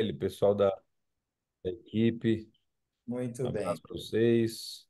ele, pessoal da, da equipe. Muito um bem. para vocês.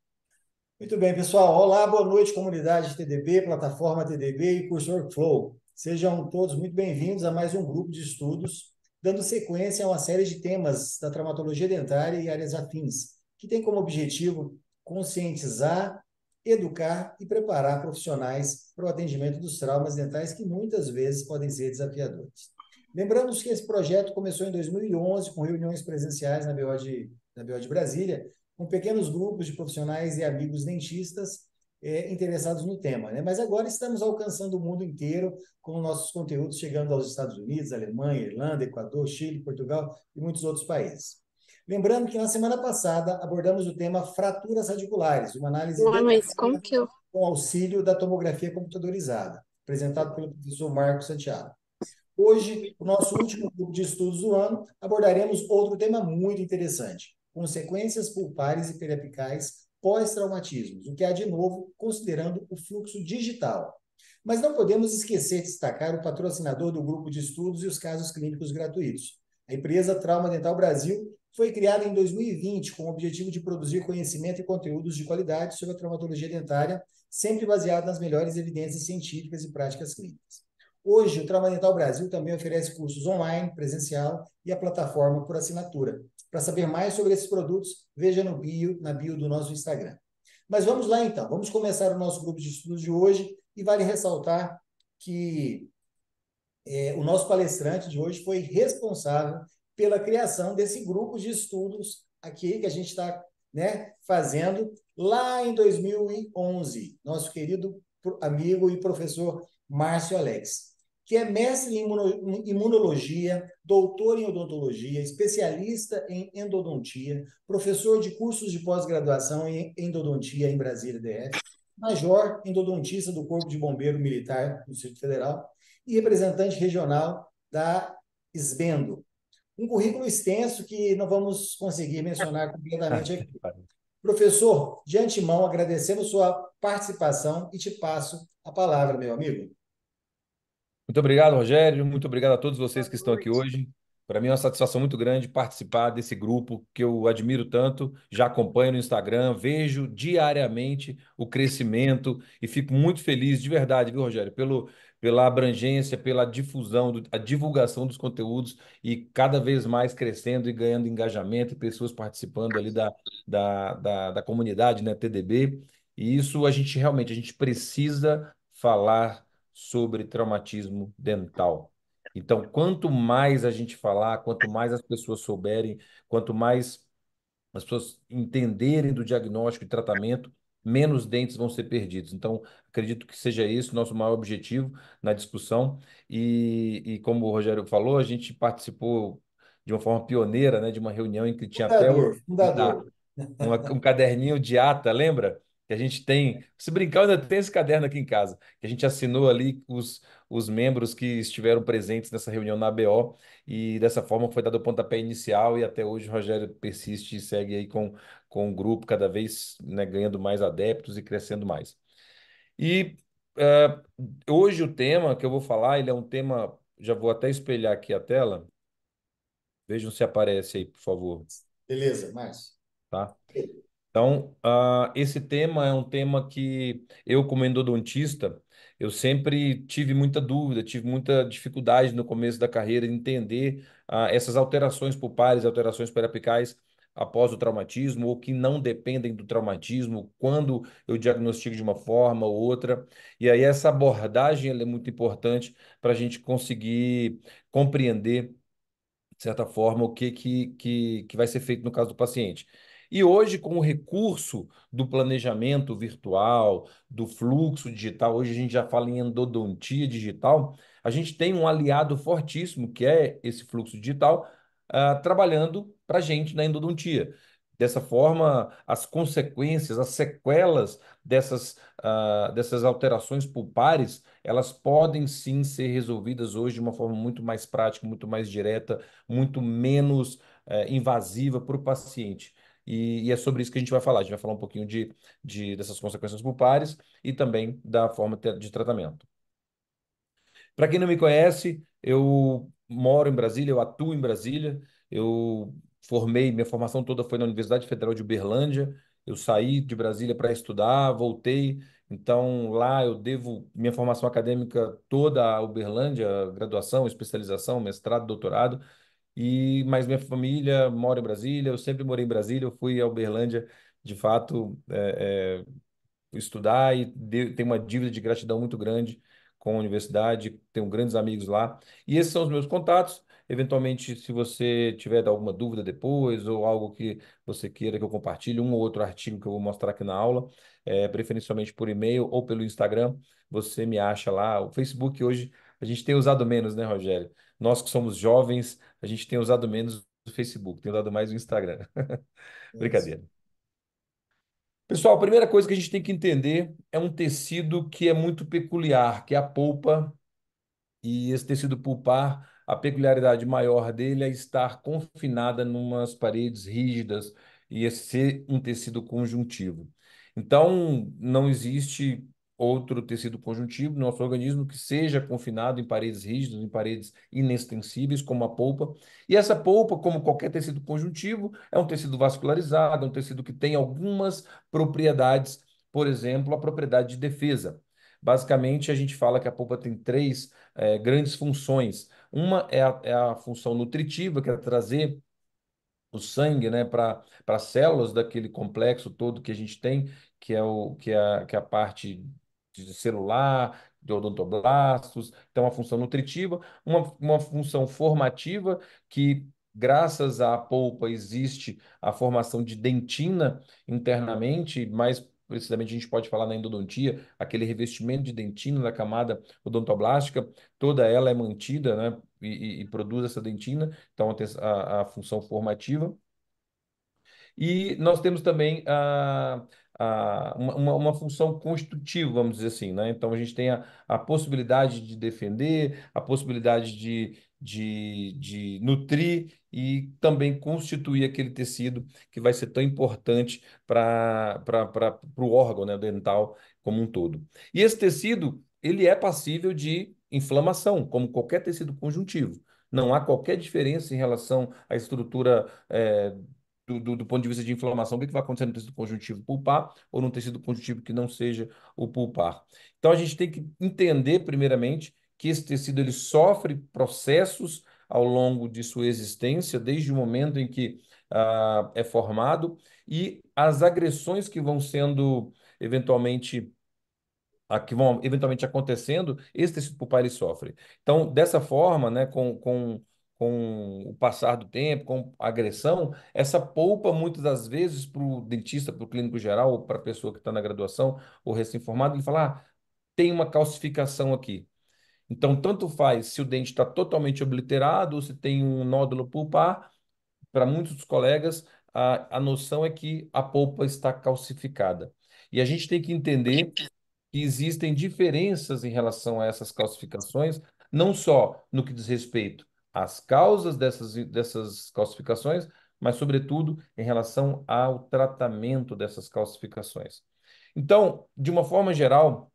Muito bem, pessoal. Olá, boa noite, comunidade TDB, plataforma TDB e curso Workflow. Sejam todos muito bem-vindos a mais um grupo de estudos, dando sequência a uma série de temas da traumatologia dentária e áreas afins, que tem como objetivo conscientizar, educar e preparar profissionais para o atendimento dos traumas dentais que muitas vezes podem ser desafiadores. Lembramos que esse projeto começou em 2011 com reuniões presenciais na BO de, na BO de Brasília, com pequenos grupos de profissionais e amigos dentistas é, interessados no tema. Né? Mas agora estamos alcançando o mundo inteiro com nossos conteúdos chegando aos Estados Unidos, Alemanha, Irlanda, Equador, Chile, Portugal e muitos outros países. Lembrando que na semana passada abordamos o tema fraturas radiculares, uma análise mas como que eu... com auxílio da tomografia computadorizada, apresentado pelo professor Marco Santiago. Hoje, o nosso último grupo de estudos do ano, abordaremos outro tema muito interessante: consequências pulpares e periapicais pós-traumatismos, o que há de novo considerando o fluxo digital. Mas não podemos esquecer de destacar o patrocinador do grupo de estudos e os casos clínicos gratuitos. A empresa Trauma Dental Brasil foi criada em 2020 com o objetivo de produzir conhecimento e conteúdos de qualidade sobre a traumatologia dentária, sempre baseado nas melhores evidências científicas e práticas clínicas. Hoje, o Trabalhental Brasil também oferece cursos online, presencial e a plataforma por assinatura. Para saber mais sobre esses produtos, veja no bio, na bio do nosso Instagram. Mas vamos lá então, vamos começar o nosso grupo de estudos de hoje e vale ressaltar que é, o nosso palestrante de hoje foi responsável pela criação desse grupo de estudos aqui que a gente está né, fazendo lá em 2011. Nosso querido amigo e professor Márcio Alex que é mestre em imunologia, doutor em odontologia, especialista em endodontia, professor de cursos de pós-graduação em endodontia em Brasília DF, major endodontista do Corpo de Bombeiro Militar do Distrito Federal e representante regional da SBENDO. Um currículo extenso que não vamos conseguir mencionar completamente aqui. Professor, de antemão, agradecemos sua participação e te passo a palavra, meu amigo. Muito obrigado, Rogério. Muito obrigado a todos vocês que estão aqui hoje. Para mim é uma satisfação muito grande participar desse grupo que eu admiro tanto, já acompanho no Instagram, vejo diariamente o crescimento e fico muito feliz, de verdade, viu, Rogério, pelo, pela abrangência, pela difusão, do, a divulgação dos conteúdos e cada vez mais crescendo e ganhando engajamento e pessoas participando ali da, da, da, da comunidade, né, TDB. E isso a gente realmente, a gente precisa falar sobre traumatismo dental. Então, quanto mais a gente falar, quanto mais as pessoas souberem, quanto mais as pessoas entenderem do diagnóstico e tratamento, menos dentes vão ser perdidos. Então, acredito que seja esse o nosso maior objetivo na discussão. E, e como o Rogério falou, a gente participou de uma forma pioneira né, de uma reunião em que tinha fundador, até o, fundador. um caderninho de ata, lembra? que a gente tem, se brincar, ainda tem esse caderno aqui em casa, que a gente assinou ali os, os membros que estiveram presentes nessa reunião na ABO, e dessa forma foi dado o pontapé inicial, e até hoje o Rogério persiste e segue aí com, com o grupo, cada vez né, ganhando mais adeptos e crescendo mais. E uh, hoje o tema que eu vou falar, ele é um tema, já vou até espelhar aqui a tela, vejam se aparece aí, por favor. Beleza, Márcio. Tá? Beleza. Então, uh, esse tema é um tema que eu, como endodontista, eu sempre tive muita dúvida, tive muita dificuldade no começo da carreira em entender uh, essas alterações pulpares, alterações periapicais após o traumatismo ou que não dependem do traumatismo, quando eu diagnostico de uma forma ou outra. E aí essa abordagem é muito importante para a gente conseguir compreender, de certa forma, o que, que, que, que vai ser feito no caso do paciente. E hoje, com o recurso do planejamento virtual, do fluxo digital, hoje a gente já fala em endodontia digital, a gente tem um aliado fortíssimo, que é esse fluxo digital, uh, trabalhando para a gente na endodontia. Dessa forma, as consequências, as sequelas dessas, uh, dessas alterações pulpares, elas podem sim ser resolvidas hoje de uma forma muito mais prática, muito mais direta, muito menos uh, invasiva para o paciente. E, e, é sobre isso que a gente vai falar. A gente vai falar um pouquinho de, de dessas consequências pulpares e também da forma de tratamento. Para quem não me conhece, eu moro em Brasília, eu atuo em Brasília, eu formei, minha formação toda foi na Universidade Federal de Uberlândia. Eu saí de Brasília para estudar, voltei, então, lá eu devo minha formação acadêmica toda a Uberlândia, graduação, especialização, mestrado, doutorado. E, mas minha família mora em Brasília, eu sempre morei em Brasília, eu fui a Uberlândia, de fato, é, é, estudar e de, tenho uma dívida de gratidão muito grande com a universidade, tenho grandes amigos lá. E esses são os meus contatos. Eventualmente, se você tiver alguma dúvida depois ou algo que você queira que eu compartilhe, um ou outro artigo que eu vou mostrar aqui na aula, é, preferencialmente por e-mail ou pelo Instagram, você me acha lá. O Facebook hoje a gente tem usado menos, né, Rogério? Nós que somos jovens, a gente tem usado menos o Facebook, tem usado mais o Instagram. É Brincadeira. Pessoal, a primeira coisa que a gente tem que entender é um tecido que é muito peculiar, que é a polpa. E esse tecido pulpar, a peculiaridade maior dele é estar confinada numas paredes rígidas e ser um tecido conjuntivo. Então, não existe outro tecido conjuntivo do nosso organismo que seja confinado em paredes rígidas, em paredes inextensíveis, como a polpa. E essa polpa, como qualquer tecido conjuntivo, é um tecido vascularizado, é um tecido que tem algumas propriedades, por exemplo, a propriedade de defesa. Basicamente, a gente fala que a polpa tem três é, grandes funções. Uma é a, é a função nutritiva, que é trazer o sangue né, para as células daquele complexo todo que a gente tem, que é, o, que é, a, que é a parte de celular, de odontoblastos, então uma função nutritiva, uma, uma função formativa que graças à polpa existe a formação de dentina internamente, mais precisamente a gente pode falar na endodontia, aquele revestimento de dentina da camada odontoblástica, toda ela é mantida, né, e, e produz essa dentina, então a, a função formativa. E nós temos também a, a, uma, uma, função constitutiva, vamos dizer assim. Né? Então, a gente tem a, a possibilidade de defender, a possibilidade de, de, de nutrir e também constituir aquele tecido que vai ser tão importante para o órgão né, dental como um todo. E esse tecido ele é passível de inflamação, como qualquer tecido conjuntivo. Não há qualquer diferença em relação à estrutura é, do, do, do, ponto de vista de inflamação, o que, que vai acontecer no tecido conjuntivo pulpar ou no tecido conjuntivo que não seja o pulpar. Então a gente tem que entender, primeiramente, que esse tecido ele sofre processos ao longo de sua existência, desde o momento em que ah, é formado, e as agressões que vão sendo eventualmente a, que vão eventualmente acontecendo, esse tecido pulpar ele sofre. Então, dessa forma, né, com, com com o passar do tempo, com a agressão, essa poupa muitas das vezes para o dentista, para o clínico geral, ou para a pessoa que está na graduação ou recém-formado, ele fala: ah, tem uma calcificação aqui. Então, tanto faz se o dente está totalmente obliterado ou se tem um nódulo pulpar, para muitos dos colegas, a, a noção é que a polpa está calcificada. E a gente tem que entender que existem diferenças em relação a essas calcificações, não só no que diz respeito as causas dessas, dessas calcificações, mas, sobretudo, em relação ao tratamento dessas calcificações. Então, de uma forma geral,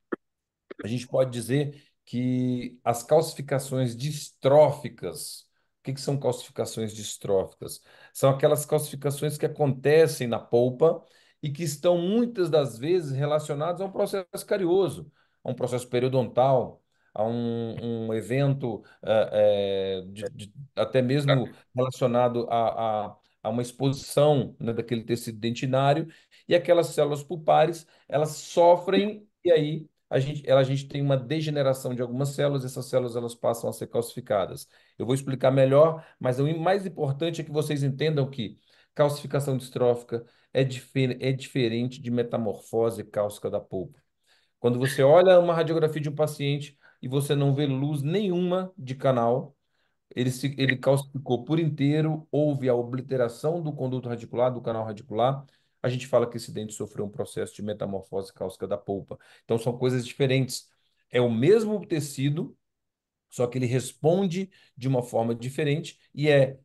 a gente pode dizer que as calcificações distróficas, o que, que são calcificações distróficas? São aquelas calcificações que acontecem na polpa e que estão muitas das vezes relacionadas a um processo carioso, a um processo periodontal, a um, um evento é, de, de, até mesmo relacionado a, a, a uma exposição né, daquele tecido dentinário, e aquelas células pulpares, elas sofrem e aí a gente, ela, a gente tem uma degeneração de algumas células, essas células elas passam a ser calcificadas. Eu vou explicar melhor, mas o mais importante é que vocês entendam que calcificação distrófica é, difer é diferente de metamorfose cálcica da polpa. Quando você olha uma radiografia de um paciente, e você não vê luz nenhuma de canal. Ele, se, ele calcificou por inteiro, houve a obliteração do conduto radicular, do canal radicular. A gente fala que esse dente sofreu um processo de metamorfose cálcica da polpa. Então, são coisas diferentes. É o mesmo tecido, só que ele responde de uma forma diferente e é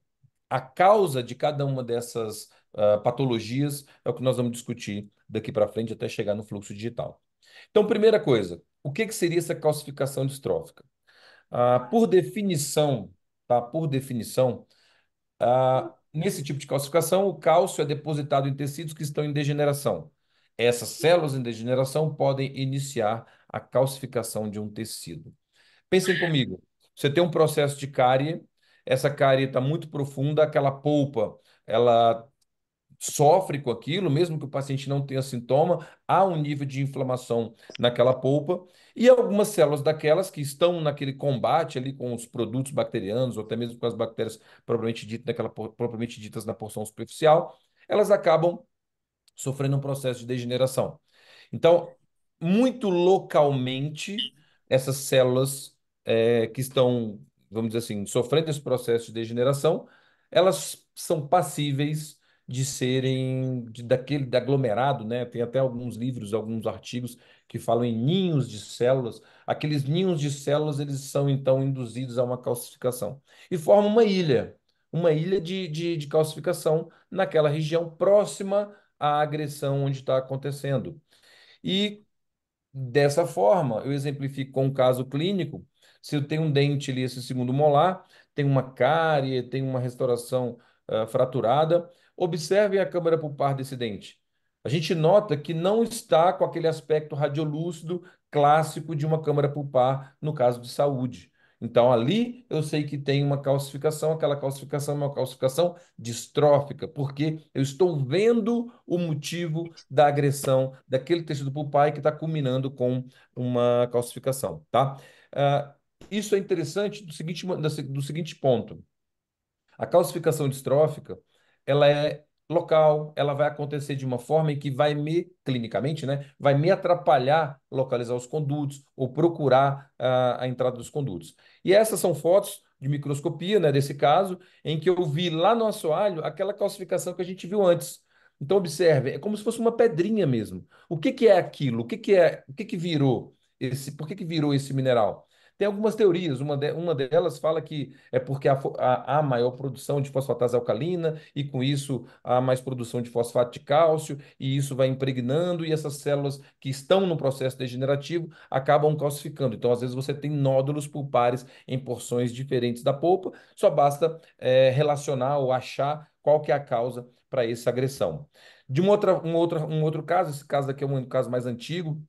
a causa de cada uma dessas uh, patologias é o que nós vamos discutir daqui para frente até chegar no fluxo digital. Então, primeira coisa, o que, que seria essa calcificação distrófica? Ah, por definição, tá? Por definição, ah, nesse tipo de calcificação, o cálcio é depositado em tecidos que estão em degeneração. Essas células em degeneração podem iniciar a calcificação de um tecido. Pensem comigo, você tem um processo de cárie, essa cárie está muito profunda, aquela polpa, ela sofre com aquilo, mesmo que o paciente não tenha sintoma, há um nível de inflamação naquela polpa e algumas células daquelas que estão naquele combate ali com os produtos bacterianos ou até mesmo com as bactérias propriamente ditas, naquela, propriamente ditas na porção superficial, elas acabam sofrendo um processo de degeneração. Então, muito localmente, essas células é, que estão, vamos dizer assim, sofrendo esse processo de degeneração, elas são passíveis de serem de, daquele de aglomerado, né? Tem até alguns livros, alguns artigos que falam em ninhos de células. Aqueles ninhos de células eles são então induzidos a uma calcificação e formam uma ilha, uma ilha de, de, de calcificação naquela região próxima à agressão onde está acontecendo. E dessa forma, eu exemplifico com um caso clínico. Se eu tenho um dente ali, esse segundo molar, tem uma cárie, tem uma restauração uh, fraturada, observem a câmera pulpar dente. A gente nota que não está com aquele aspecto radiolúcido clássico de uma câmera pulpar no caso de saúde. Então, ali eu sei que tem uma calcificação, aquela calcificação é uma calcificação distrófica, porque eu estou vendo o motivo da agressão daquele tecido pulpar que está culminando com uma calcificação, tá? Uh, isso é interessante do seguinte, do seguinte ponto. A calcificação distrófica, ela é local, ela vai acontecer de uma forma em que vai me, clinicamente, né, vai me atrapalhar localizar os condutos ou procurar a, ah, a entrada dos condutos. E essas são fotos de microscopia, né, desse caso, em que eu vi lá no assoalho aquela calcificação que a gente viu antes. Então, observe, é como se fosse uma pedrinha mesmo. O que, que é aquilo? O que, que é? O que, que virou esse? Por que, que virou esse mineral? Tem algumas teorias, uma, de, uma delas fala que é porque há, maior produção de fosfatase alcalina e com isso há mais produção de fosfato de cálcio e isso vai impregnando e essas células que estão no processo degenerativo acabam calcificando. Então, às vezes você tem nódulos pulpares em porções diferentes da polpa, só basta é, relacionar ou achar qual que é a causa para essa agressão. De uma outra, um, outra, um outro caso, esse caso daqui é um caso mais antigo,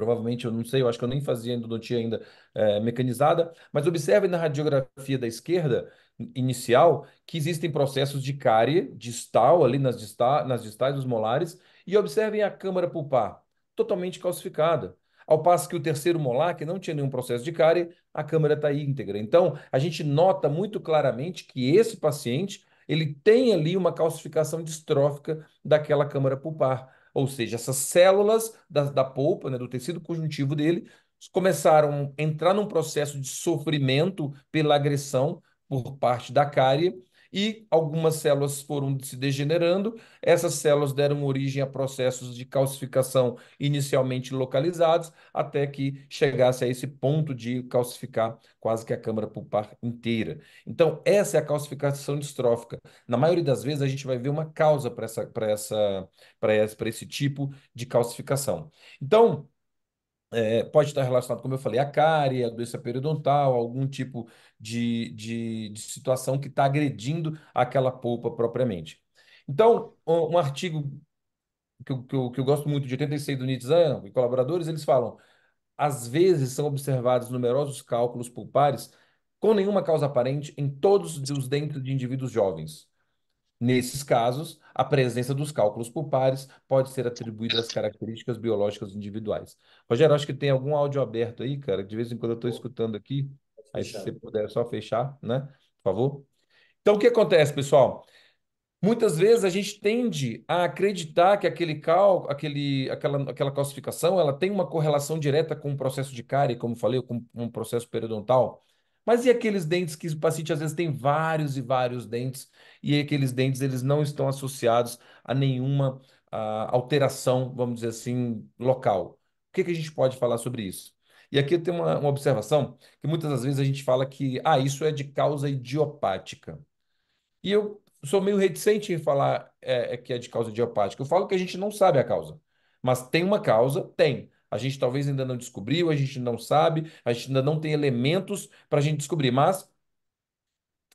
provavelmente, eu não sei, eu acho que eu nem fazia endodontia ainda é, mecanizada, mas observe na radiografia da esquerda inicial que existem processos de cárie distal, ali nas, nas distais dos molares, e observem a câmara pulpar, totalmente calcificada. Ao passo que o terceiro molar, que não tinha nenhum processo de cárie, a câmara está íntegra. Então, a gente nota muito claramente que esse paciente ele tem ali uma calcificação distrófica daquela câmara pulpar ou seja, essas células da, da polpa, né, do tecido conjuntivo dele, começaram a entrar num processo de sofrimento pela agressão por parte da cárie e algumas células foram se degenerando. Essas células deram origem a processos de calcificação inicialmente localizados, até que chegasse a esse ponto de calcificar quase que a câmara pulpar inteira. Então, essa é a calcificação distrófica. Na maioria das vezes, a gente vai ver uma causa para essa, essa, esse, esse tipo de calcificação. Então, é, pode estar relacionado, como eu falei, a cárie, a doença periodontal, algum tipo de, de, de situação que está agredindo aquela polpa propriamente. Então, um, um artigo que eu, que, eu, que eu, gosto muito de 86 do Nitzan e colaboradores, eles falam: às vezes são observados numerosos cálculos pulpares com nenhuma causa aparente em todos os dentes de indivíduos jovens. Nesses casos, a presença dos cálculos pulpares pode ser atribuída às características biológicas individuais. Rogério, acho que tem algum áudio aberto aí, cara, de vez em quando eu estou escutando aqui. Aí, se você puder, só fechar, né? Por favor. Então, o que acontece, pessoal? Muitas vezes a gente tende a acreditar que aquele cálculo, aquele, aquela, aquela classificação, ela tem uma correlação direta com o processo de cárie, como falei, com um processo periodontal. Mas e aqueles dentes que o paciente às vezes tem vários e vários dentes e aqueles dentes eles não estão associados a nenhuma a, alteração, vamos dizer assim, local? O que, que a gente pode falar sobre isso? E aqui tem uma, uma, observação que muitas das vezes a gente fala que ah, isso é de causa idiopática. E eu sou meio reticente em falar é, é que é de causa idiopática. Eu falo que a gente não sabe a causa. Mas tem uma causa? Tem. A gente talvez ainda não descobriu, a gente não sabe, a gente ainda não tem elementos para a gente descobrir, mas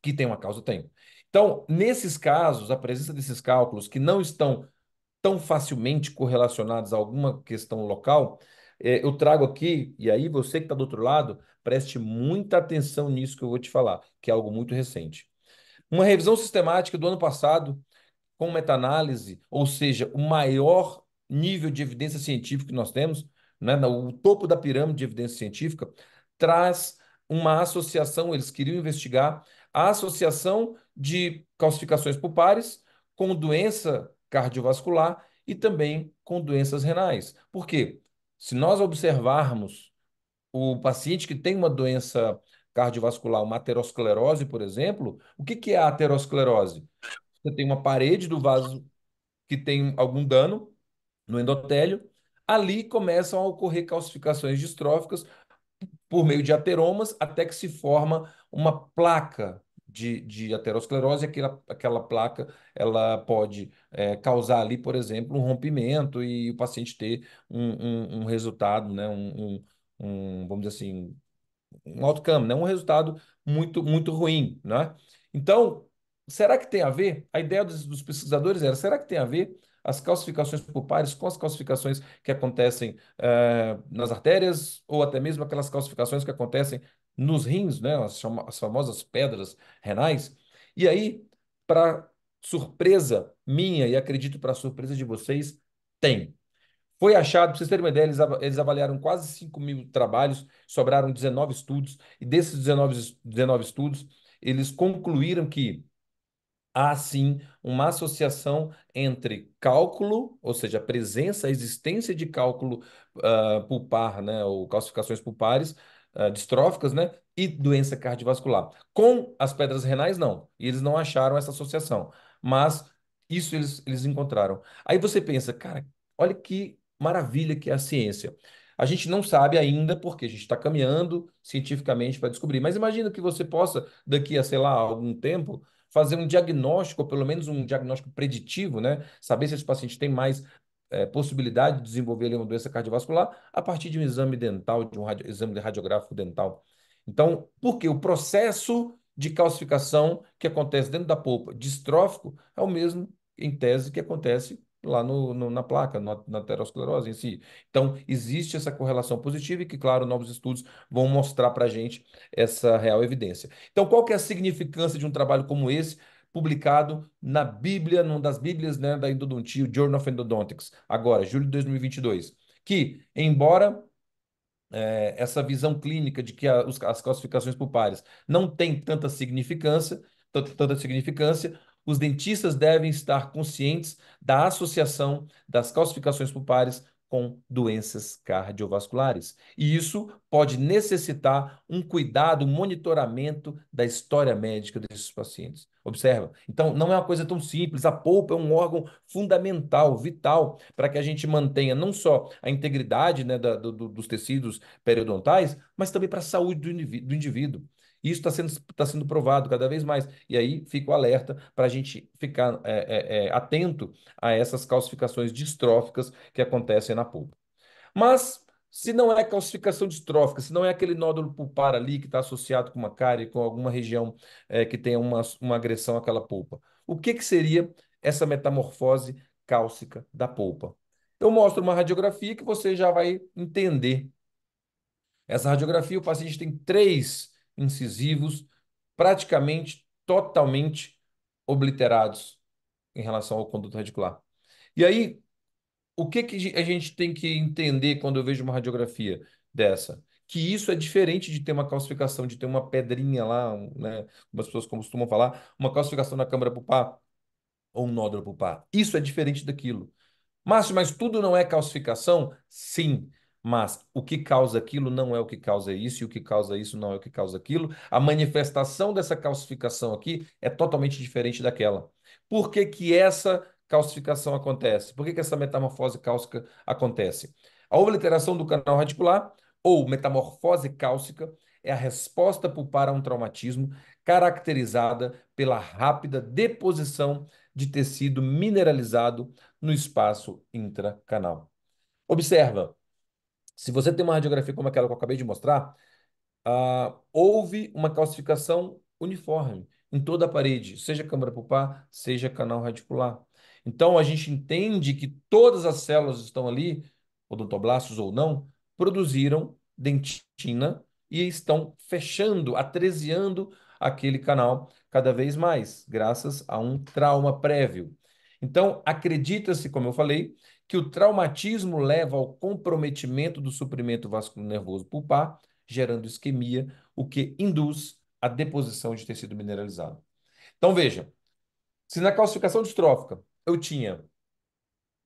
que tem uma causa, tem. Então, nesses casos, a presença desses cálculos que não estão tão facilmente correlacionados a alguma questão local, é, eu trago aqui, e aí você que está do outro lado, preste muita atenção nisso que eu vou te falar, que é algo muito recente. Uma revisão sistemática do ano passado, com meta-análise, ou seja, o maior nível de evidência científica que nós temos, né, no topo da pirâmide de evidência científica, traz uma associação, eles queriam investigar a associação de calcificações pulpares com doença cardiovascular e também com doenças renais. Por quê? Se nós observarmos o paciente que tem uma doença cardiovascular, uma aterosclerose, por exemplo, o que, que é a aterosclerose? Você tem uma parede do vaso que tem algum dano no endotélio, ali começam a ocorrer calcificações distróficas por meio de ateromas, até que se forma uma placa de, de aterosclerose, aquela, aquela placa ela pode é, causar ali, por exemplo, um rompimento e o paciente ter um, um, um resultado, né, um, um, vamos dizer assim, um outcome, né, um resultado muito, muito ruim. Né? Então, será que tem a ver? A ideia dos, dos pesquisadores era, será que tem a ver as calcificações pulpares com as calcificações que acontecem eh, nas artérias ou até mesmo aquelas calcificações que acontecem nos rins, né, as, as famosas pedras renais. E aí, para surpresa minha e acredito para surpresa de vocês, tem. Foi achado, para vocês terem uma ideia, eles, av eles avaliaram quase 5 mil trabalhos, sobraram 19 estudos, e desses 19, 19 estudos, eles concluíram que há sim uma associação entre cálculo, ou seja, a presença, a existência de cálculo uh, pulpar, né, ou calcificações pulpares uh, distróficas, né, e doença cardiovascular. Com as pedras renais, não. E eles não acharam essa associação, mas isso eles, eles encontraram. Aí você pensa, cara, olha que maravilha que é a ciência. A gente não sabe ainda, porque a gente está caminhando cientificamente para descobrir. Mas imagina que você possa, daqui a, sei lá, algum tempo, fazer um diagnóstico, ou pelo menos um diagnóstico preditivo, né? Saber se esse paciente tem mais é, possibilidade de desenvolver ali, uma doença cardiovascular a partir de um exame dental, de um radio, exame de radiográfico dental. Então, porque o processo de calcificação que acontece dentro da polpa distrófico é o mesmo, em tese, que acontece lá no, no, na placa, no, na aterosclerose em si. Então, existe essa correlação positiva e que, claro, novos estudos vão mostrar para a gente essa real evidência. Então, qual que é a significância de um trabalho como esse? publicado na Bíblia, numa das Bíblias né, da endodontia, o Journal of Endodontics, agora, julho de 2022, que, embora é, essa visão clínica de que a, os, as classificações pulpares não tem tanta significância, tanta significância, os dentistas devem estar conscientes da associação das calcificações pulpares com doenças cardiovasculares. E isso pode necessitar um cuidado, um monitoramento da história médica desses pacientes. Observa. Então, não é uma coisa tão simples. A polpa é um órgão fundamental, vital, para que a gente mantenha não só a integridade né, da, do, dos tecidos periodontais, mas também para a saúde do, indiví do indivíduo. Isso está sendo, tá sendo provado cada vez mais. E aí fica o alerta para a gente ficar é, é, é, atento a essas calcificações distróficas que acontecem na polpa. Mas se não é calcificação distrófica, se não é aquele nódulo pulpar ali que está associado com uma cárie, com alguma região é, que tenha uma, uma agressão àquela polpa, o que, que seria essa metamorfose cálcica da polpa? Eu mostro uma radiografia que você já vai entender. Essa radiografia, o paciente tem três incisivos, praticamente totalmente obliterados em relação ao conduto radicular. E aí, o que, que a gente tem que entender quando eu vejo uma radiografia dessa? Que isso é diferente de ter uma calcificação, de ter uma pedrinha lá, né? Como as pessoas costumam falar, uma calcificação na câmara pulpar ou um nódulo pulpar. Isso é diferente daquilo. Márcio, mas tudo não é calcificação? Sim. Mas o que causa aquilo não é o que causa isso, e o que causa isso não é o que causa aquilo. A manifestação dessa calcificação aqui é totalmente diferente daquela. Por que, que essa calcificação acontece? Por que, que essa metamorfose cálcica acontece? A obliteração do canal radicular, ou metamorfose cálcica, é a resposta pulpar a um traumatismo caracterizada pela rápida deposição de tecido mineralizado no espaço intracanal. Observa, se você tem uma radiografia como aquela que eu acabei de mostrar, ah, houve uma calcificação uniforme em toda a parede, seja câmara pulpar, seja canal radicular. Então, a gente entende que todas as células estão ali, odontoblastos ou não, produziram dentina e estão fechando, atresiando aquele canal cada vez mais, graças a um trauma prévio. Então, acredita-se, como eu falei, que o traumatismo leva ao comprometimento do suprimento vascular nervoso pulpar, gerando isquemia, o que induz a deposição de tecido mineralizado. Então veja, se na calcificação distrófica eu tinha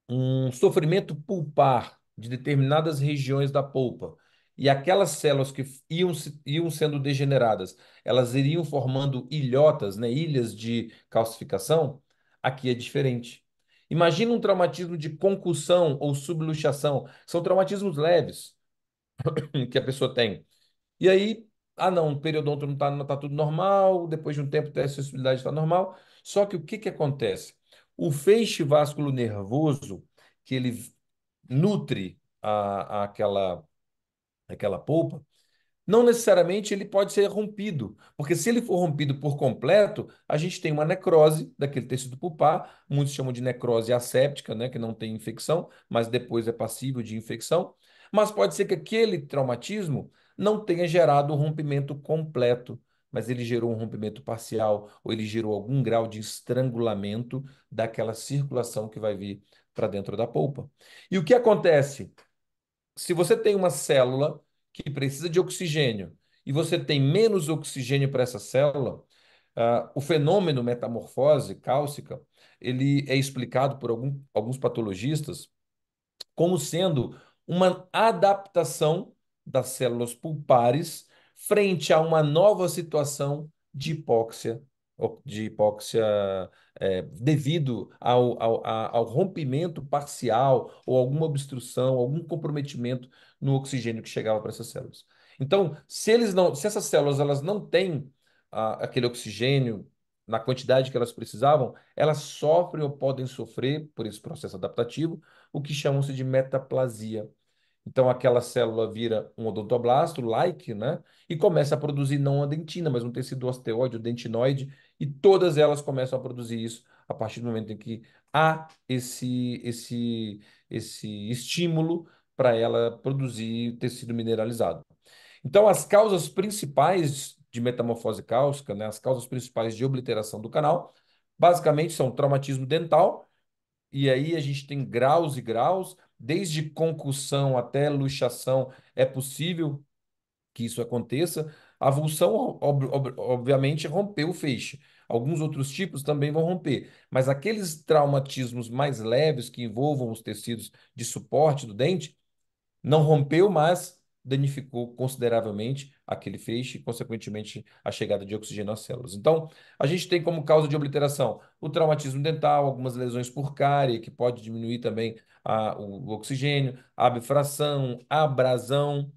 um sofrimento pulpar de determinadas regiões da polpa, e aquelas células que iam, iam sendo degeneradas, elas iriam formando ilhotas, né, ilhas de calcificação, aqui é diferente. Imagina um traumatismo de concussão ou subluxação. São traumatismos leves que a pessoa tem. E aí, ah não, o periodonto não está tá tudo normal, depois de um tempo a sensibilidade está normal. Só que o que, que acontece? O feixe vascular nervoso, que ele nutre a, a aquela, aquela polpa, não necessariamente ele pode ser rompido, porque se ele for rompido por completo, a gente tem uma necrose daquele tecido pulpar, muitos chamam de necrose asséptica, né, que não tem infecção, mas depois é passível de infecção, mas pode ser que aquele traumatismo não tenha gerado um rompimento completo, mas ele gerou um rompimento parcial ou ele gerou algum grau de estrangulamento daquela circulação que vai vir para dentro da polpa. E o que acontece? Se você tem uma célula que precisa de oxigênio e você tem menos oxigênio para essa célula, uh, o fenômeno metamorfose cálcica ele é explicado por algum, alguns patologistas como sendo uma adaptação das células pulpares frente a uma nova situação de hipóxia de hipóxia é, devido ao, ao, ao, rompimento parcial ou alguma obstrução, algum comprometimento no oxigênio que chegava para essas células. Então, se eles não, se essas células elas não têm ah, aquele oxigênio na quantidade que elas precisavam, elas sofrem ou podem sofrer por esse processo adaptativo, o que chamam-se de metaplasia então, aquela célula vira um odontoblasto, like, né? E começa a produzir não a dentina, mas um tecido osteoide, um dentinoide, e todas elas começam a produzir isso a partir do momento em que há esse, esse, esse estímulo para ela produzir tecido mineralizado. Então, as causas principais de metamorfose cáustica, né, as causas principais de obliteração do canal, basicamente são traumatismo dental, e aí a gente tem graus e graus, desde concussão até luxação, é possível que isso aconteça. A avulsão, ob ob obviamente, rompeu o feixe. Alguns outros tipos também vão romper, mas aqueles traumatismos mais leves que envolvam os tecidos de suporte do dente, não rompeu, mas danificou consideravelmente aquele feixe e, consequentemente, a chegada de oxigênio às células. Então, a gente tem como causa de obliteração o traumatismo dental, algumas lesões por cárie, que pode diminuir também a, o, oxigênio, a abfração, abrasão,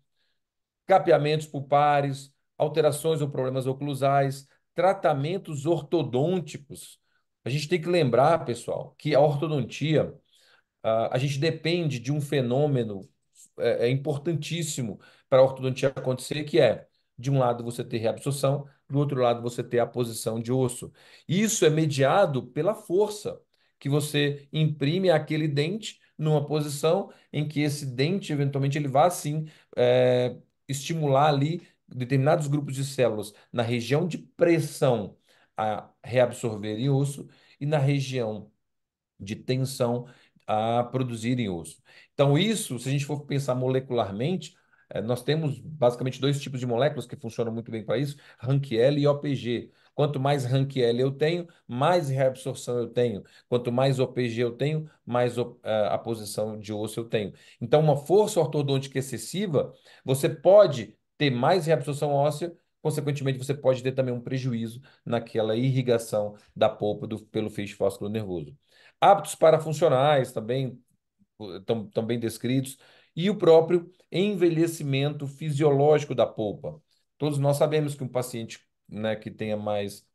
capeamentos pulpares, alterações ou problemas oclusais, tratamentos ortodônticos. A gente tem que lembrar, pessoal, que a ortodontia, ah, a gente depende de um fenômeno é, é, importantíssimo para a ortodontia acontecer, que é, de um lado você ter reabsorção, do outro lado você ter a posição de osso. Isso é mediado pela força que você imprime aquele dente numa posição em que esse dente, eventualmente, ele vá, sim, é, estimular ali determinados grupos de células na região de pressão a reabsorverem osso e na região de tensão a produzirem osso. Então, isso, se a gente for pensar molecularmente, eh, nós temos basicamente dois tipos de moléculas que funcionam muito bem para isso, rank L e OPG. Quanto mais rank L eu tenho, mais reabsorção eu tenho. Quanto mais OPG eu tenho, mais eh, a posição de osso eu tenho. Então, uma força ortodôntica excessiva, você pode ter mais reabsorção óssea, consequentemente, você pode ter também um prejuízo naquela irrigação da polpa do, pelo feixe fósculo nervoso hábitos funcionais também estão bem descritos, e o próprio envelhecimento fisiológico da polpa. Todos nós sabemos que um paciente né, que tenha mais,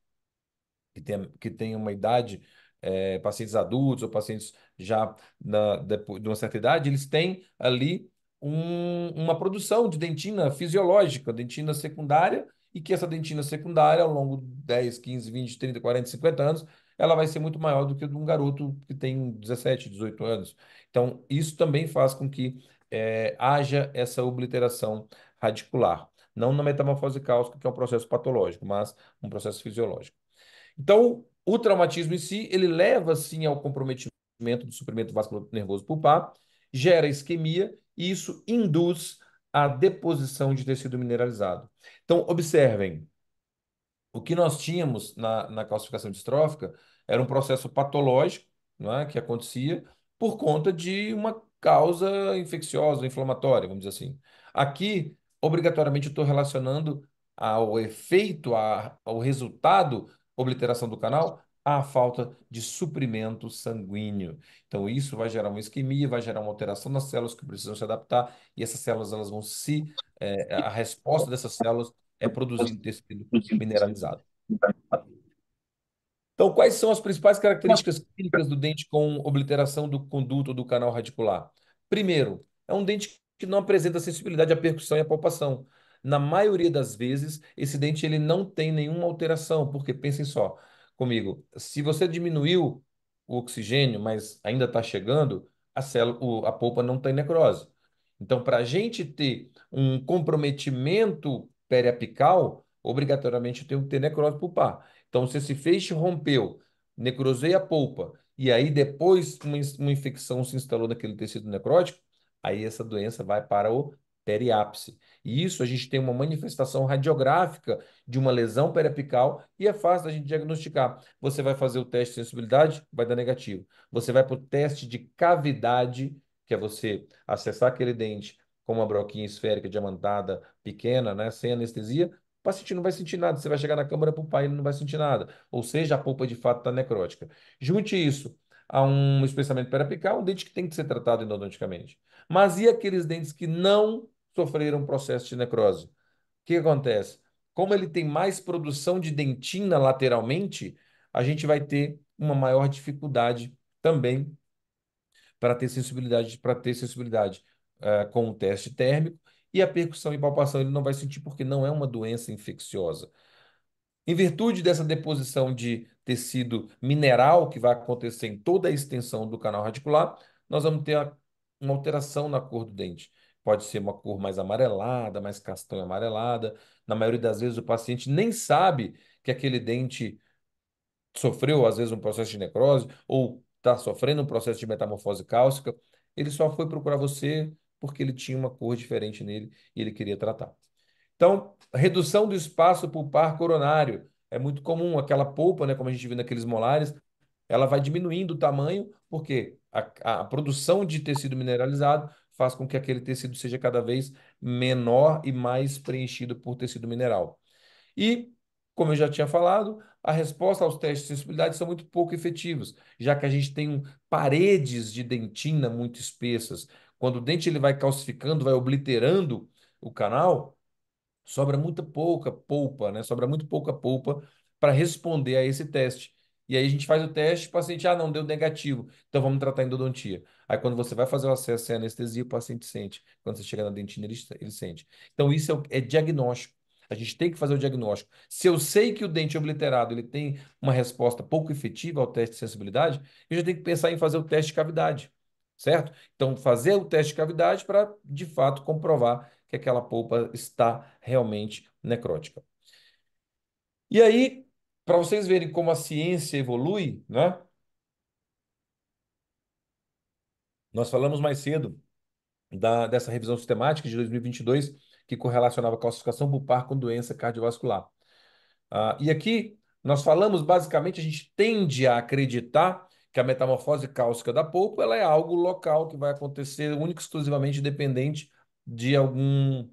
que tenha, que tenha uma idade, é, pacientes adultos ou pacientes já na, de, de uma certa idade, eles têm ali um, uma produção de dentina fisiológica, dentina secundária, e que essa dentina secundária, ao longo de 10, 15, 20, 30, 40, 50 anos, ela vai ser muito maior do que de um garoto que tem 17, 18 anos. Então, isso também faz com que é, haja essa obliteração radicular. Não na metamorfose cáustica, que é um processo patológico, mas um processo fisiológico. Então, o traumatismo em si, ele leva sim ao comprometimento do suprimento vascular nervoso pulpar, gera isquemia e isso induz a deposição de tecido mineralizado. Então, observem, o que nós tínhamos na, na calcificação distrófica era um processo patológico é, que acontecia por conta de uma causa infecciosa, inflamatória, vamos dizer assim. Aqui, obrigatoriamente, estou relacionando ao efeito, ao resultado, obliteração do canal, a falta de suprimento sanguíneo. Então, isso vai gerar uma isquemia, vai gerar uma alteração nas células que precisam se adaptar, e essas células elas vão se. É, a resposta dessas células é produzido tecido mineralizado. Então, quais são as principais características clínicas do dente com obliteração do conduto do canal radicular? Primeiro, é um dente que não apresenta sensibilidade à percussão e à palpação. Na maioria das vezes, esse dente ele não tem nenhuma alteração, porque pensem só comigo, se você diminuiu o oxigênio, mas ainda está chegando, a, célula, a polpa não tem tá necrose. Então, para a gente ter um comprometimento periapical, obrigatoriamente eu tenho que ter necrose pulpar. Então, se esse feixe rompeu, necrosei a polpa, e aí depois uma, infecção se instalou naquele tecido necrótico, aí essa doença vai para o periápice. E isso a gente tem uma manifestação radiográfica de uma lesão periapical e é fácil da gente diagnosticar. Você vai fazer o teste de sensibilidade, vai dar negativo. Você vai para o teste de cavidade, que é você acessar aquele dente, com uma broquinha esférica, diamantada, pequena, né, sem anestesia, o paciente não vai sentir nada. Você vai chegar na câmara para o pai, ele não vai sentir nada. Ou seja, a polpa de fato está necrótica. Junte isso a um espessamento periapical, um dente que tem que ser tratado endodonticamente. Mas e aqueles dentes que não sofreram processo de necrose? O que acontece? Como ele tem mais produção de dentina lateralmente, a gente vai ter uma maior dificuldade também para ter sensibilidade, para ter sensibilidade ah, com o teste térmico e a percussão e palpação ele não vai sentir porque não é uma doença infecciosa. Em virtude dessa deposição de tecido mineral que vai acontecer em toda a extensão do canal radicular, nós vamos ter uma alteração na cor do dente. Pode ser uma cor mais amarelada, mais castanho amarelada. Na maioria das vezes o paciente nem sabe que aquele dente sofreu às vezes um processo de necrose ou está sofrendo um processo de metamorfose cálcica. Ele só foi procurar você porque ele tinha uma cor diferente nele e ele queria tratar. Então, redução do espaço pulpar coronário. É muito comum aquela polpa, né, como a gente viu naqueles molares, ela vai diminuindo o tamanho, porque a, a produção de tecido mineralizado faz com que aquele tecido seja cada vez menor e mais preenchido por tecido mineral. E, como eu já tinha falado, a resposta aos testes de sensibilidade são muito pouco efetivos, já que a gente tem paredes de dentina muito espessas, quando o dente ele vai calcificando, vai obliterando o canal, sobra muito pouca polpa, né? Sobra muito pouca polpa para responder a esse teste. E aí a gente faz o teste, o paciente, ah, não, deu negativo, então vamos tratar a endodontia. Aí quando você vai fazer o acesso sem anestesia, o paciente sente. Quando você chega na dentina, ele, ele sente. Então isso é, é diagnóstico. A gente tem que fazer o diagnóstico. Se eu sei que o dente obliterado ele tem uma resposta pouco efetiva ao teste de sensibilidade, eu já tenho que pensar em fazer o teste de cavidade certo? Então, fazer o teste de cavidade para, de fato, comprovar que aquela polpa está realmente necrótica. E aí, para vocês verem como a ciência evolui, né? Nós falamos mais cedo da, dessa revisão sistemática de 2022 que correlacionava a calcificação bulbar com doença cardiovascular. Ah, e aqui nós falamos basicamente, a gente tende a acreditar que a metamorfose cáustica da polpa ela é algo local que vai acontecer único exclusivamente dependente de algum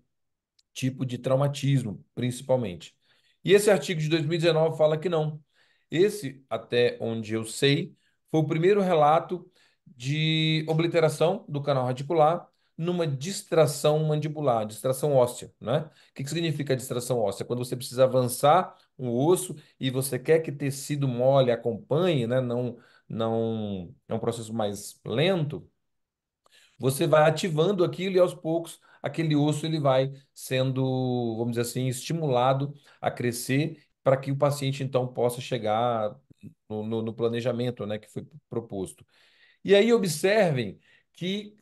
tipo de traumatismo, principalmente. E esse artigo de 2019 fala que não. Esse, até onde eu sei, foi o primeiro relato de obliteração do canal radicular numa distração mandibular, distração óssea, né? O que, que significa distração óssea? Quando você precisa avançar um osso e você quer que tecido mole acompanhe, né? Não não é um processo mais lento, você vai ativando aquilo e aos poucos aquele osso ele vai sendo, vamos dizer assim, estimulado a crescer para que o paciente então possa chegar no, no, no, planejamento né, que foi proposto. E aí observem que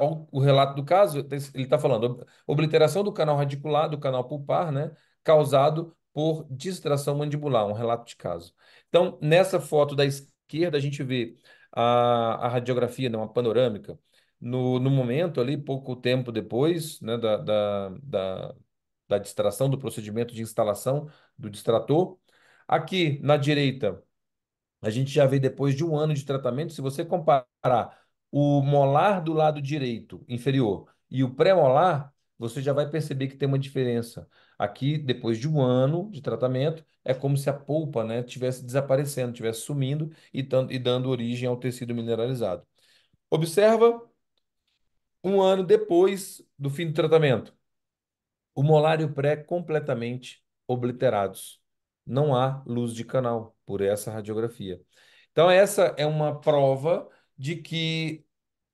uh, o relato do caso, ele está falando obliteração do canal radicular, do canal pulpar, né, causado por distração mandibular, um relato de caso. Então, nessa foto da esquerda, esquerda, a gente vê a, a radiografia, não, né, uma panorâmica, no, no momento ali, pouco tempo depois né, da, da, da, da distração, do procedimento de instalação do distrator. Aqui na direita, a gente já vê depois de um ano de tratamento, se você comparar o molar do lado direito inferior e o pré-molar, você já vai perceber que tem uma diferença. Aqui, depois de um ano de tratamento, é como se a polpa né, tivesse desaparecendo, tivesse sumindo e, e dando origem ao tecido mineralizado. Observa, um ano depois do fim do tratamento, o molar e o pré completamente obliterados. Não há luz de canal por essa radiografia. Então, essa é uma prova de que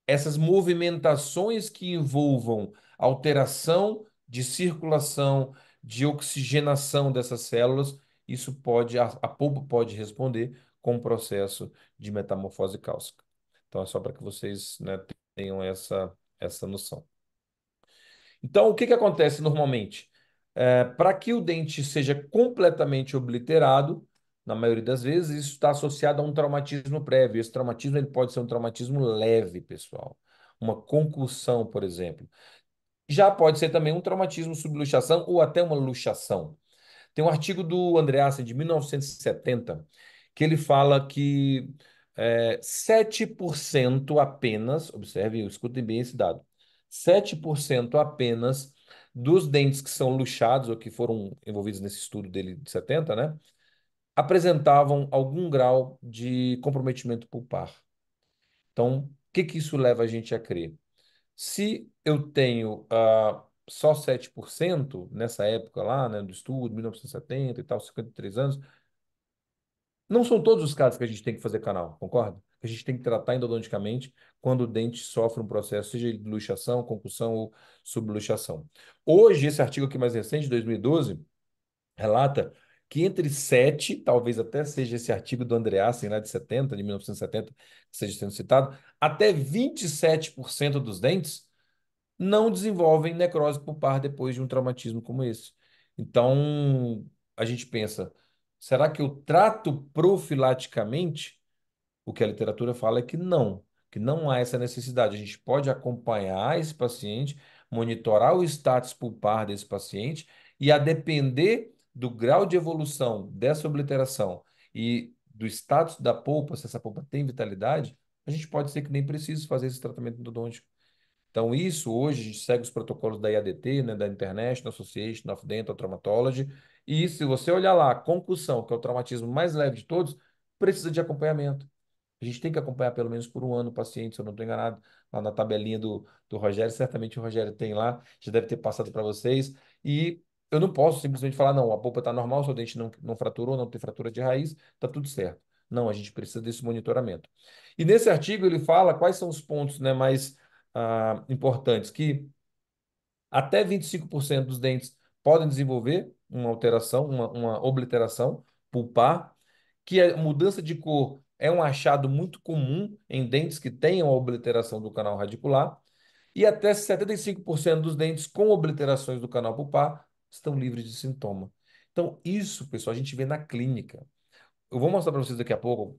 essas movimentações que envolvam alteração de circulação, de oxigenação dessas células, isso pode, a, a polpa pode responder com o processo de metamorfose cálcica. Então é só para que vocês né, tenham essa, essa noção. Então, o que, que acontece normalmente? É, para que o dente seja completamente obliterado, na maioria das vezes, isso está associado a um traumatismo prévio. Esse traumatismo ele pode ser um traumatismo leve, pessoal. Uma concussão, por exemplo. Já pode ser também um traumatismo subluxação ou até uma luxação. Tem um artigo do Andreasen de 1970 que ele fala que é, 7% apenas, observe, escutem bem esse dado, 7% apenas dos dentes que são luxados ou que foram envolvidos nesse estudo dele de 70, né? Apresentavam algum grau de comprometimento pulpar. Então, o que, que isso leva a gente a crer? Se eu tenho uh, só 7% nessa época lá, né, do estudo, 1970 e tal, 53 anos, não são todos os casos que a gente tem que fazer canal, concorda? A gente tem que tratar endodonticamente quando o dente sofre um processo, seja de luxação, concussão ou subluxação. Hoje, esse artigo aqui mais recente, de 2012, relata que entre 7, talvez até seja esse artigo do Andreasen lá de 70, de 1970, que seja sendo citado, até 27% dos dentes não desenvolvem necrose pulpar depois de um traumatismo como esse. Então, a gente pensa, será que eu trato profilaticamente? O que a literatura fala é que não, que não há essa necessidade. A gente pode acompanhar esse paciente, monitorar o status pulpar desse paciente e a depender do grau de evolução dessa obliteração e do status da polpa, se essa polpa tem vitalidade, a gente pode ser que nem precise fazer esse tratamento endodôntico. Então, isso hoje, a gente segue os protocolos da IADT, né, da International Association of Dental Traumatology, e se você olhar lá, a concussão, que é o traumatismo mais leve de todos, precisa de acompanhamento. A gente tem que acompanhar pelo menos por um ano o paciente, se eu não estou enganado, lá na tabelinha do, do Rogério, certamente o Rogério tem lá, já deve ter passado para vocês. E eu não posso simplesmente falar, não, a polpa está normal, seu dente não, não fraturou, não tem fratura de raiz, está tudo certo. Não, a gente precisa desse monitoramento. E nesse artigo ele fala quais são os pontos né, mais ah, importantes, que até 25% dos dentes podem desenvolver uma alteração, uma, uma obliteração pulpar, que a mudança de cor é um achado muito comum em dentes que tenham a obliteração do canal radicular, e até 75% dos dentes com obliterações do canal pulpar estão livres de sintoma. Então, isso, pessoal, a gente vê na clínica. Eu vou mostrar para vocês daqui a pouco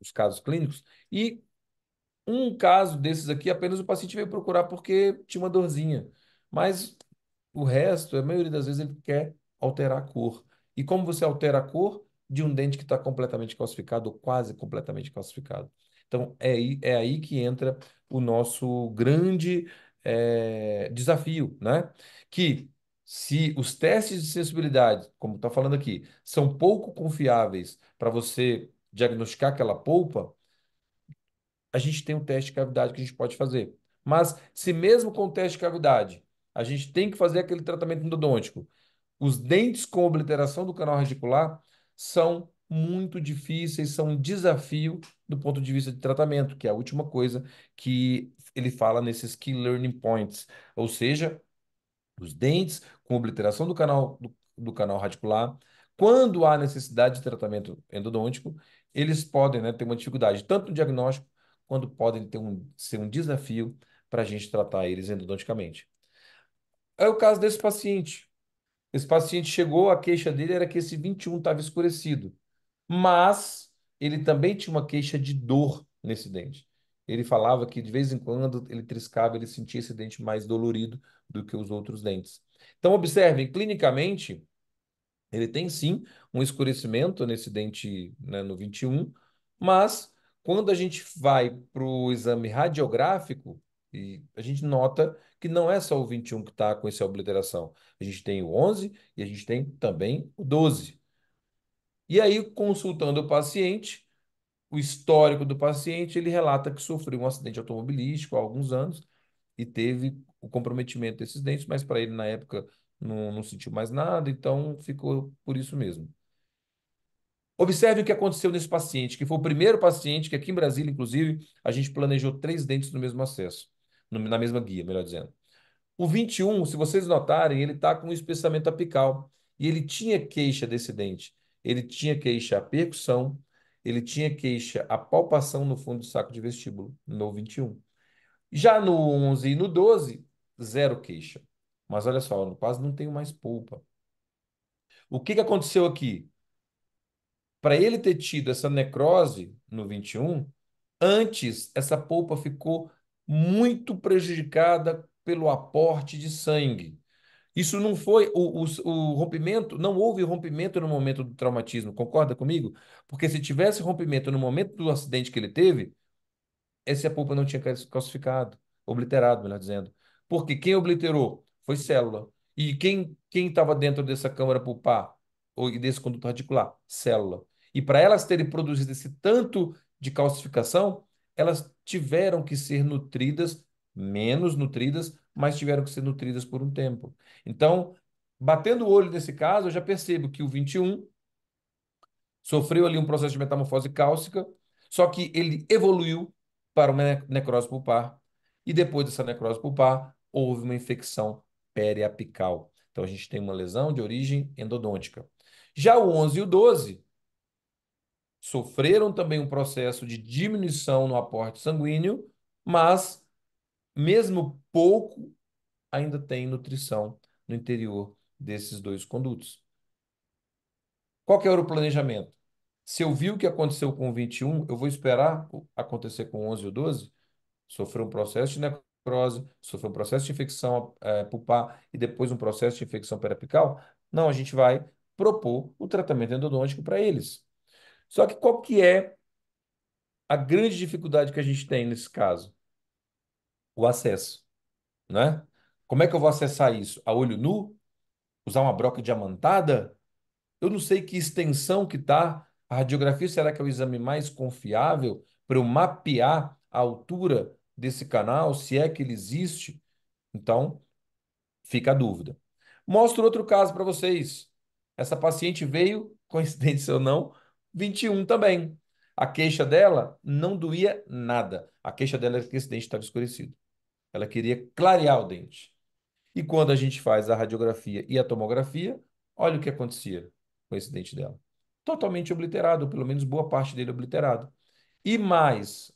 os casos clínicos. E um caso desses aqui, apenas o paciente veio procurar porque tinha uma dorzinha. Mas o resto, a maioria das vezes, ele quer alterar a cor. E como você altera a cor de um dente que está completamente calcificado ou quase completamente calcificado? Então, é aí, é aí que entra o nosso grande é, desafio, né? Que se os testes de sensibilidade, como está falando aqui, são pouco confiáveis para você diagnosticar aquela polpa, a gente tem um teste de cavidade que a gente pode fazer. Mas se mesmo com o teste de cavidade, a gente tem que fazer aquele tratamento endodôntico, os dentes com obliteração do canal radicular são muito difíceis, são um desafio do ponto de vista de tratamento, que é a última coisa que ele fala nesses key learning points, ou seja, dos dentes, com obliteração do canal, do, do canal radicular. Quando há necessidade de tratamento endodôntico, eles podem né, ter uma dificuldade, tanto no diagnóstico, quanto podem ter um, ser um desafio para a gente tratar eles endodonticamente. É o caso desse paciente. Esse paciente chegou, a queixa dele era que esse 21 estava escurecido, mas ele também tinha uma queixa de dor nesse dente. Ele falava que de vez em quando ele triscava, ele sentia esse dente mais dolorido do que os outros dentes. Então, observem, clinicamente, ele tem sim um escurecimento nesse dente né, no 21, mas quando a gente vai para o exame radiográfico, e a gente nota que não é só o 21 que está com essa obliteração. A gente tem o 11 e a gente tem também o 12. E aí, consultando o paciente, o histórico do paciente, ele relata que sofreu um acidente automobilístico há alguns anos e teve o comprometimento desses dentes, mas para ele na época não, não sentiu mais nada, então ficou por isso mesmo. Observe o que aconteceu nesse paciente, que foi o primeiro paciente que aqui em Brasília, inclusive, a gente planejou três dentes no mesmo acesso, na mesma guia, melhor dizendo. O 21, se vocês notarem, ele está com um espessamento apical e ele tinha queixa desse dente. Ele tinha queixa à percussão, ele tinha queixa a palpação no fundo do saco de vestíbulo, no 21. Já no 11 e no 12, zero queixa. Mas olha só, no quase não tenho mais polpa. O que, que aconteceu aqui? Para ele ter tido essa necrose no 21, antes essa polpa ficou muito prejudicada pelo aporte de sangue. Isso não foi o, o, o, rompimento, não houve rompimento no momento do traumatismo, concorda comigo? Porque se tivesse rompimento no momento do acidente que ele teve, essa pulpa não tinha calcificado, obliterado, melhor dizendo. Porque quem obliterou foi célula. E quem quem estava dentro dessa câmara pulpar ou desse conduto radicular? Célula. E para elas terem produzido esse tanto de calcificação, elas tiveram que ser nutridas, menos nutridas, mas tiveram que ser nutridas por um tempo. Então, batendo o olho nesse caso, eu já percebo que o 21 sofreu ali um processo de metamorfose cálcica, só que ele evoluiu para uma necrose pulpar, e depois dessa necrose pulpar, houve uma infecção periapical. Então, a gente tem uma lesão de origem endodôntica. Já o 11 e o 12 sofreram também um processo de diminuição no aporte sanguíneo, mas mesmo pouco, ainda tem nutrição no interior desses dois condutos. Qual que era o planejamento? Se eu vi o que aconteceu com o 21, eu vou esperar acontecer com 11 ou 12, sofrer um processo de necrose, sofrer um processo de infecção é, pulpar e depois um processo de infecção periapical? Não, a gente vai propor o tratamento endodôntico para eles. Só que qual que é a grande dificuldade que a gente tem nesse caso? o acesso, né? Como é que eu vou acessar isso? A olho nu? Usar uma broca diamantada? Eu não sei que extensão que está. A radiografia será que é o exame mais confiável para eu mapear a altura desse canal, se é que ele existe? Então, fica a dúvida. Mostro outro caso para vocês. Essa paciente veio, coincidência ou não, 21 também. A queixa dela não doía nada. A queixa dela é que esse dente estava escurecido. Ela queria clarear o dente. E quando a gente faz a radiografia e a tomografia, olha o que acontecia com esse dente dela. Totalmente obliterado, ou pelo menos boa parte dele obliterado. E mais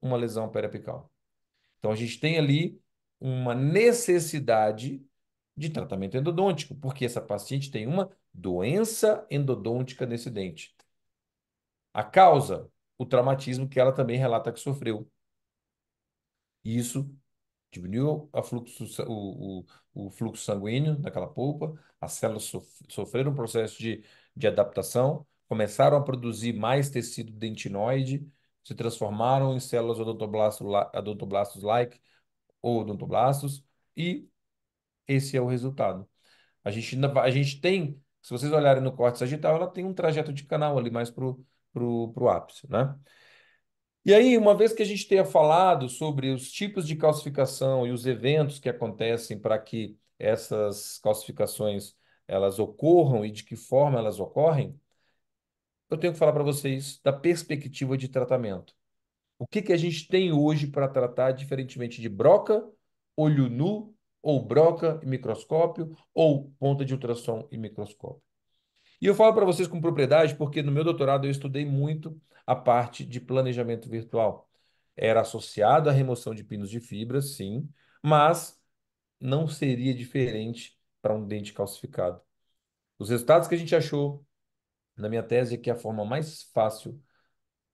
uma lesão periapical. Então a gente tem ali uma necessidade de tratamento endodôntico, porque essa paciente tem uma doença endodôntica nesse dente. A causa, o traumatismo que ela também relata que sofreu. Isso Diminuiu fluxo, o, o, o, fluxo sanguíneo daquela polpa, as células sofreram um processo de, de adaptação, começaram a produzir mais tecido dentinoide, se transformaram em células odontoblastos-like ou odontoblastos, e esse é o resultado. A gente, a gente tem, se vocês olharem no corte sagital, ela tem um trajeto de canal ali mais para o ápice, né? E aí, uma vez que a gente tenha falado sobre os tipos de calcificação e os eventos que acontecem para que essas calcificações elas ocorram e de que forma elas ocorrem, eu tenho que falar para vocês da perspectiva de tratamento. O que, que a gente tem hoje para tratar, diferentemente de broca, olho nu, ou broca e microscópio, ou ponta de ultrassom e microscópio? E eu falo para vocês com propriedade porque no meu doutorado eu estudei muito a parte de planejamento virtual. Era associado à remoção de pinos de fibra, sim, mas não seria diferente para um dente calcificado. Os resultados que a gente achou na minha tese é que a forma mais fácil,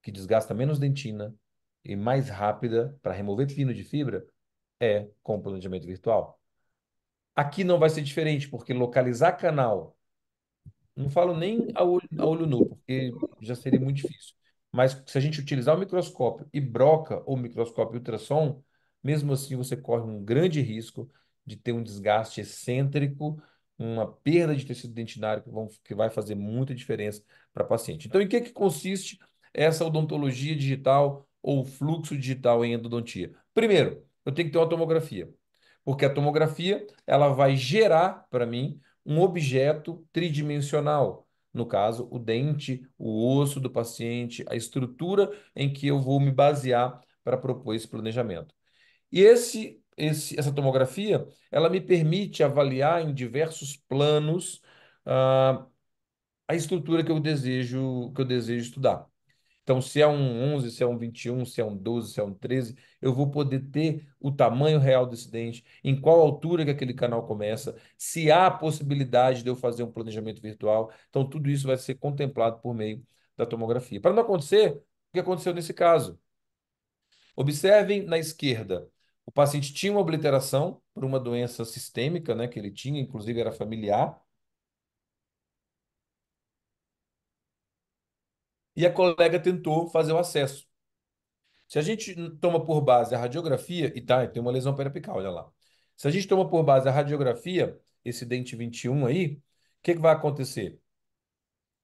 que desgasta menos dentina e mais rápida para remover pino de fibra é com o planejamento virtual. Aqui não vai ser diferente, porque localizar canal não falo nem a olho, a olho nu, porque já seria muito difícil. Mas se a gente utilizar o microscópio e broca ou microscópio e ultrassom, mesmo assim você corre um grande risco de ter um desgaste excêntrico, uma perda de tecido dentinário que, vão, que vai fazer muita diferença para paciente. Então, em que, que consiste essa odontologia digital ou fluxo digital em endodontia? Primeiro, eu tenho que ter uma tomografia, porque a tomografia ela vai gerar para mim um objeto tridimensional. No caso, o dente, o osso do paciente, a estrutura em que eu vou me basear para propor esse planejamento. E esse, esse, essa tomografia, ela me permite avaliar em diversos planos ah, a estrutura que eu desejo que eu desejo estudar. Então, se é um 11, se é um 21, se é um 12, se é um 13, eu vou poder ter o tamanho real desse dente, em qual altura que aquele canal começa, se há a possibilidade de eu fazer um planejamento virtual. Então, tudo isso vai ser contemplado por meio da tomografia. Para não acontecer o que aconteceu nesse caso. Observem na esquerda, o paciente tinha uma obliteração por uma doença sistêmica, né, que ele tinha, inclusive era familiar, e a colega tentou fazer o acesso. Se a gente toma por base a radiografia, e tá, tem uma lesão periapical, olha lá. Se a gente toma por base a radiografia, esse dente 21 aí, o que, que vai acontecer?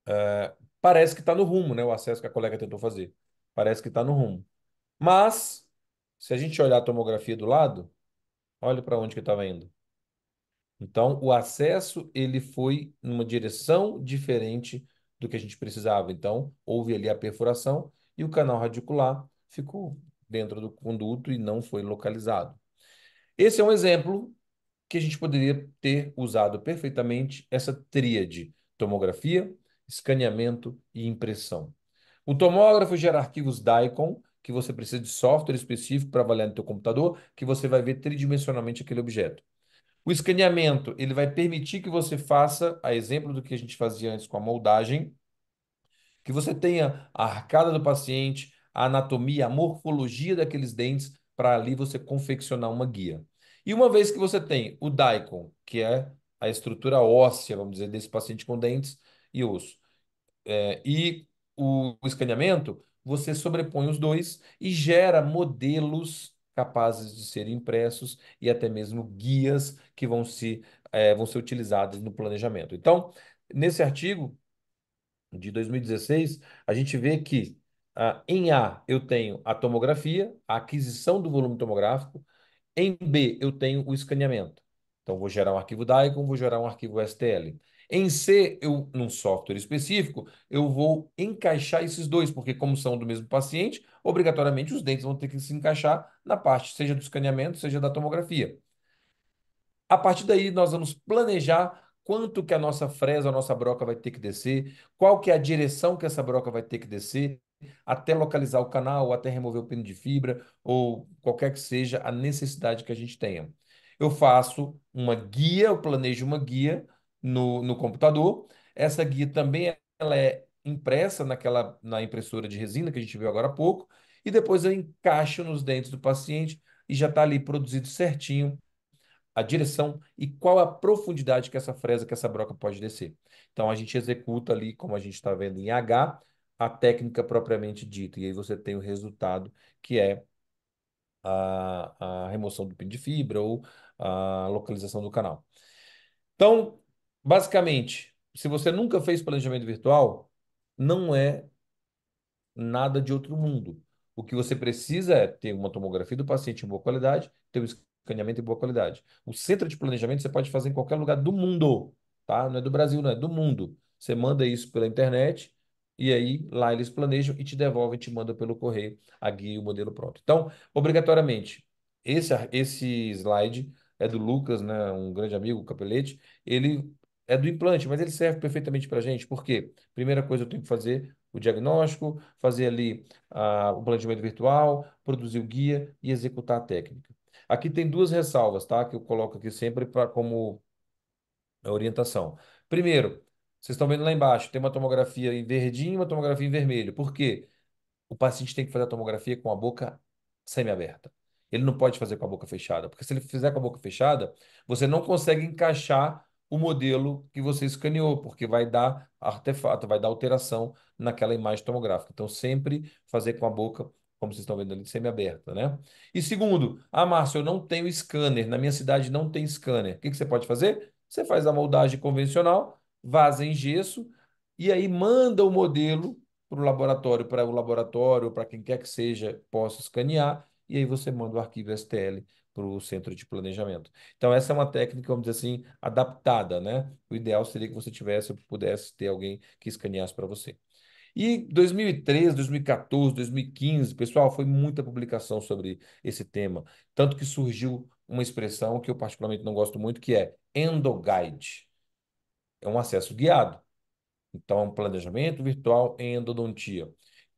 Uh, parece que está no rumo, né? O acesso que a colega tentou fazer. Parece que está no rumo. Mas, se a gente olhar a tomografia do lado, olha para onde que estava indo. Então, o acesso ele foi numa direção diferente do que a gente precisava. Então, houve ali a perfuração e o canal radicular ficou dentro do conduto e não foi localizado. Esse é um exemplo que a gente poderia ter usado perfeitamente essa tríade: tomografia, escaneamento e impressão. O tomógrafo gera arquivos DICOM, que você precisa de software específico para avaliar no teu computador, que você vai ver tridimensionalmente aquele objeto. O escaneamento, ele vai permitir que você faça, a exemplo do que a gente fazia antes com a moldagem, que você tenha a arcada do paciente, a anatomia, a morfologia daqueles dentes, para ali você confeccionar uma guia. E uma vez que você tem o daikon, que é a estrutura óssea, vamos dizer, desse paciente com dentes e osso, é, e o, o escaneamento, você sobrepõe os dois e gera modelos capazes de serem impressos e até mesmo guias que vão, se, é, vão ser utilizados no planejamento. Então, nesse artigo de 2016, a gente vê que ah, em A eu tenho a tomografia, a aquisição do volume tomográfico, em B eu tenho o escaneamento. Então, vou gerar um arquivo DICOM, vou gerar um arquivo STL. Em C, eu, num software específico, eu vou encaixar esses dois, porque como são do mesmo paciente, obrigatoriamente os dentes vão ter que se encaixar na parte, seja do escaneamento, seja da tomografia. A partir daí, nós vamos planejar quanto que a nossa fresa, a nossa broca vai ter que descer, qual que é a direção que essa broca vai ter que descer, até localizar o canal, ou até remover o pino de fibra, ou qualquer que seja a necessidade que a gente tenha. Eu faço uma guia, eu planejo uma guia no, no computador. Essa guia também ela é impressa naquela, na impressora de resina que a gente viu agora há pouco, e depois eu encaixo nos dentes do paciente e já está ali produzido certinho a direção e qual a profundidade que essa fresa, que essa broca pode descer. Então a gente executa ali, como a gente está vendo em H, a técnica propriamente dita, e aí você tem o resultado que é a, a remoção do pino de fibra ou a localização do canal. Então, Basicamente, se você nunca fez planejamento virtual, não é nada de outro mundo. O que você precisa é ter uma tomografia do paciente em boa qualidade, ter um escaneamento em boa qualidade. O centro de planejamento você pode fazer em qualquer lugar do mundo, tá? Não é do Brasil, não, é do mundo. Você manda isso pela internet e aí lá eles planejam e te devolvem, te mandam pelo correio a guia e o modelo pronto. Então, obrigatoriamente, esse, esse slide é do Lucas, né, um grande amigo, Capelete. Ele é do implante, mas ele serve perfeitamente para a gente, porque primeira coisa eu tenho que fazer o diagnóstico, fazer ali o planejamento virtual, produzir o guia e executar a técnica. Aqui tem duas ressalvas, tá? Que eu coloco aqui sempre para como orientação. Primeiro, vocês estão vendo lá embaixo, tem uma tomografia em verdinho e uma tomografia em vermelho. Por quê? O paciente tem que fazer a tomografia com a boca semiaberta. Ele não pode fazer com a boca fechada, porque se ele fizer com a boca fechada, você não consegue encaixar o modelo que você escaneou, porque vai dar artefato, vai dar alteração naquela imagem tomográfica. Então, sempre fazer com a boca, como vocês estão vendo ali, aberta né? E segundo, ah, Márcio, eu não tenho scanner, na minha cidade não tem scanner. O que, que você pode fazer? Você faz a moldagem convencional, vaza em gesso, e aí manda o modelo para o laboratório, para o laboratório, para quem quer que seja, possa escanear, e aí você manda o arquivo STL para o centro de planejamento. Então, essa é uma técnica, vamos dizer assim, adaptada, né? O ideal seria que você tivesse, pudesse ter alguém que escaneasse para você. E 2013, 2014, 2015, pessoal, foi muita publicação sobre esse tema. Tanto que surgiu uma expressão que eu particularmente não gosto muito, que é endoguide. É um acesso guiado. Então, é um planejamento virtual em endodontia.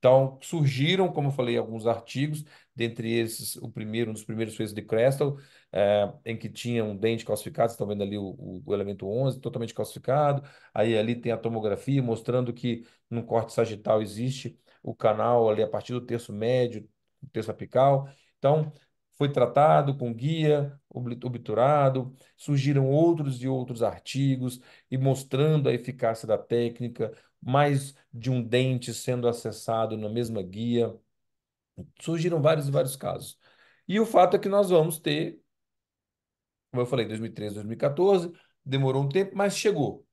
Então, surgiram, como eu falei, alguns artigos, dentre esses, o primeiro, um dos primeiros fez de Crestal é, em que tinha um dente calcificado, vocês estão vendo ali o, o, elemento 11, totalmente calcificado, aí ali tem a tomografia mostrando que no corte sagital existe o canal ali a partir do terço médio, terço apical, então foi tratado com guia, obturado, surgiram outros e outros artigos e mostrando a eficácia da técnica, mais de um dente sendo acessado na mesma guia. Surgiram vários e vários casos. E o fato é que nós vamos ter, como eu falei, 2013, 2014, demorou um tempo, mas chegou.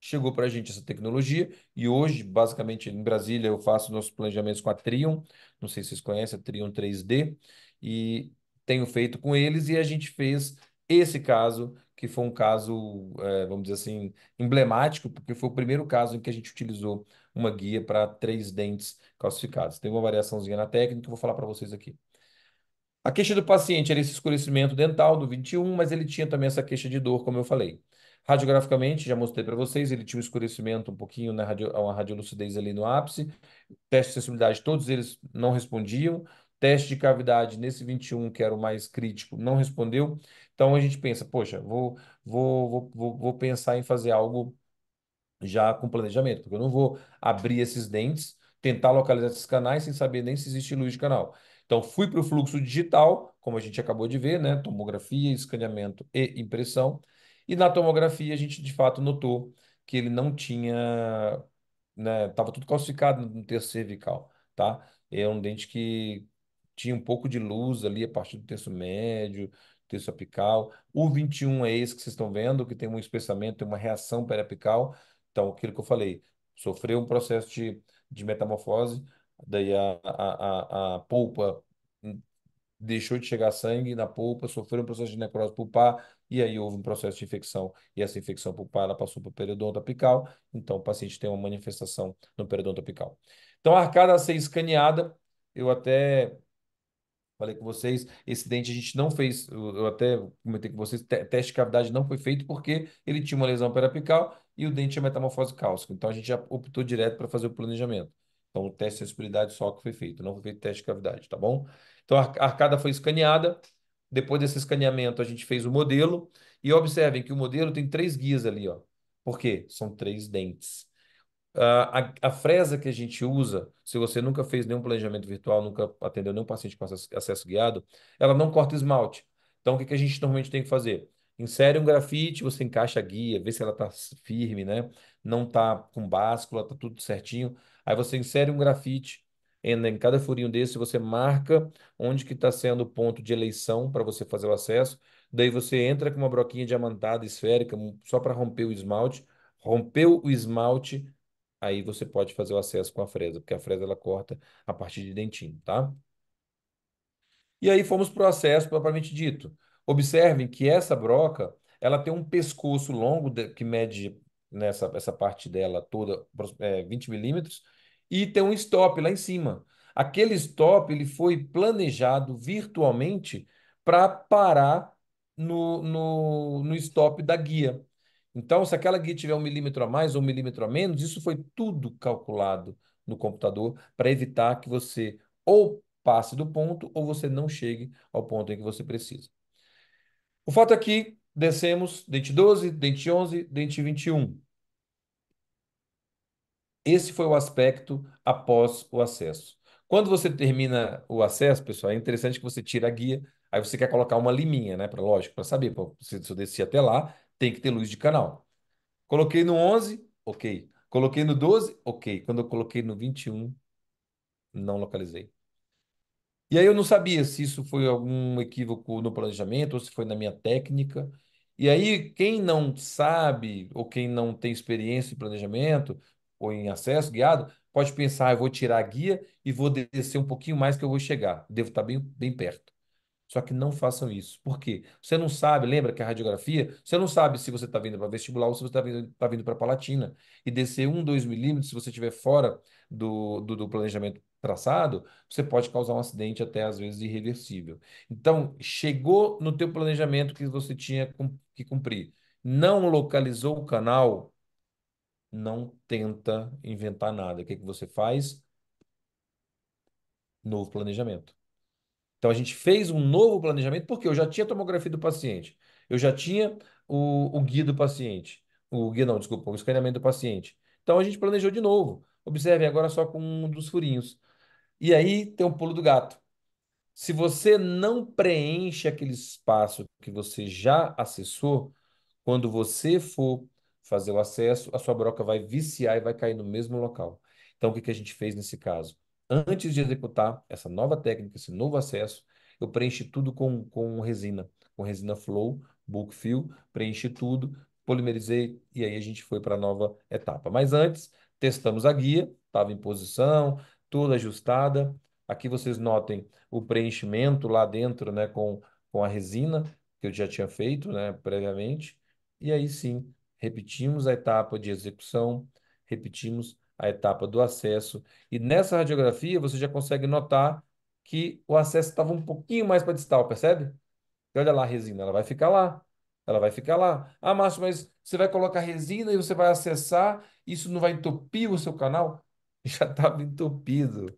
Chegou para a gente essa tecnologia e hoje, basicamente, em Brasília, eu faço nossos planejamentos com a Trion, não sei se vocês conhecem, a Trion 3D, e tenho feito com eles e a gente fez esse caso, que foi um caso, é, vamos dizer assim, emblemático, porque foi o primeiro caso em que a gente utilizou uma guia para três dentes calcificados. Tem uma variaçãozinha na técnica, eu vou falar para vocês aqui. A queixa do paciente era esse escurecimento dental do 21, mas ele tinha também essa queixa de dor, como eu falei. Radiograficamente, já mostrei para vocês, ele tinha um escurecimento um pouquinho, na né, radio, uma radiolucidez ali no ápice. Teste de sensibilidade, todos eles não respondiam. Teste de cavidade nesse 21, que era o mais crítico, não respondeu. Então a gente pensa, poxa, vou, vou, vou, vou pensar em fazer algo já com planejamento, porque eu não vou abrir esses dentes, tentar localizar esses canais sem saber nem se existe luz de canal. Então, fui para o fluxo digital, como a gente acabou de ver, né? Tomografia, escaneamento e impressão. E na tomografia, a gente de fato notou que ele não tinha, né? Estava tudo calcificado no terço cervical, tá? É um dente que tinha um pouco de luz ali a partir do terço médio, texto apical. O 21 é esse que vocês estão vendo, que tem um espessamento, tem uma reação periapical. Então, aquilo que eu falei, sofreu um processo de, de metamorfose, daí a, a, a, a polpa hum, deixou de chegar sangue na polpa, sofreu um processo de necrose pulpar, e aí houve um processo de infecção, e essa infecção pulpar ela passou para o periodonto apical, então o paciente tem uma manifestação no periodonto apical. Então a arcada a ser escaneada, eu até Falei com vocês, esse dente a gente não fez, eu até comentei com vocês, teste de cavidade não foi feito porque ele tinha uma lesão periapical e o dente é metamorfose cálcica. Então a gente já optou direto para fazer o planejamento. Então o teste de sensibilidade só que foi feito, não foi feito teste de cavidade, tá bom? Então a arcada foi escaneada, depois desse escaneamento a gente fez o modelo e observem que o modelo tem três guias ali, ó. Por quê? São três dentes. Ah, a, a fresa que a gente usa, se você nunca fez nenhum planejamento virtual, nunca atendeu nenhum paciente com acesso, acesso guiado, ela não corta esmalte. Então, o que, que a gente normalmente tem que fazer? Insere um grafite, você encaixa a guia, vê se ela está firme, né? Não está com báscula, está tudo certinho. Aí você insere um grafite em, em cada furinho desse, você marca onde que está sendo o ponto de eleição para você fazer o acesso. Daí você entra com uma broquinha diamantada esférica só para romper o esmalte. Rompeu o esmalte, aí você pode fazer o acesso com a fresa, porque a fresa ela corta a partir de dentinho, tá? E aí fomos para o acesso propriamente dito. Observem que essa broca, ela tem um pescoço longo de, que mede nessa essa parte dela toda é, 20 milímetros e tem um stop lá em cima. Aquele stop ele foi planejado virtualmente para parar no, no, no stop da guia. Então, se aquela guia tiver um milímetro a mais ou um milímetro a menos, isso foi tudo calculado no computador para evitar que você ou passe do ponto ou você não chegue ao ponto em que você precisa. O fato é que descemos dente 12, dente 11, dente 21. Esse foi o aspecto após o acesso. Quando você termina o acesso, pessoal, é interessante que você tire a guia, aí você quer colocar uma liminha, né? Pra, lógico, para saber, se eu desci até lá, tem que ter luz de canal. Coloquei no 11, ok. Coloquei no 12, ok. Quando eu coloquei no 21, não localizei. E aí eu não sabia se isso foi algum equívoco no planejamento ou se foi na minha técnica. E aí, quem não sabe ou quem não tem experiência em planejamento ou em acesso guiado, pode pensar, ah, eu vou tirar a guia e vou descer um pouquinho mais que eu vou chegar. Devo estar bem, bem perto. Só que não façam isso. Por quê? Você não sabe, lembra que a radiografia, você não sabe se você está vindo para vestibular ou se você está vindo, tá vindo para palatina. E descer 1, 2 milímetros, se você estiver fora do, do, do planejamento traçado, você pode causar um acidente até às vezes irreversível. Então, chegou no teu planejamento que você tinha que cumprir. Não localizou o canal, não tenta inventar nada. O que, é que você faz? Novo planejamento. Então a gente fez um novo planejamento, porque eu já tinha tomografia do paciente, eu já tinha o, o guia do paciente, o guia não, desculpa, o escaneamento do paciente. Então a gente planejou de novo. Observem agora só com um dos furinhos. E aí tem um pulo do gato. Se você não preenche aquele espaço que você já acessou, quando você for fazer o acesso, a sua broca vai viciar e vai cair no mesmo local. Então, o que a gente fez nesse caso? Antes de executar essa nova técnica, esse novo acesso, eu preenchi tudo com, com resina, com resina flow, bulk fill, preenchi tudo, polimerizei e aí a gente foi para a nova etapa. Mas antes, testamos a guia, estava em posição, toda ajustada. Aqui vocês notem o preenchimento lá dentro, né, com, com a resina que eu já tinha feito, né, previamente. E aí sim, repetimos a etapa de execução, repetimos a etapa do acesso. E nessa radiografia você já consegue notar que o acesso estava um pouquinho mais para distal, percebe? E olha lá a resina, ela vai ficar lá. Ela vai ficar lá. Ah, Márcio, mas você vai colocar resina e você vai acessar, isso não vai entupir o seu canal? Já estava entupido.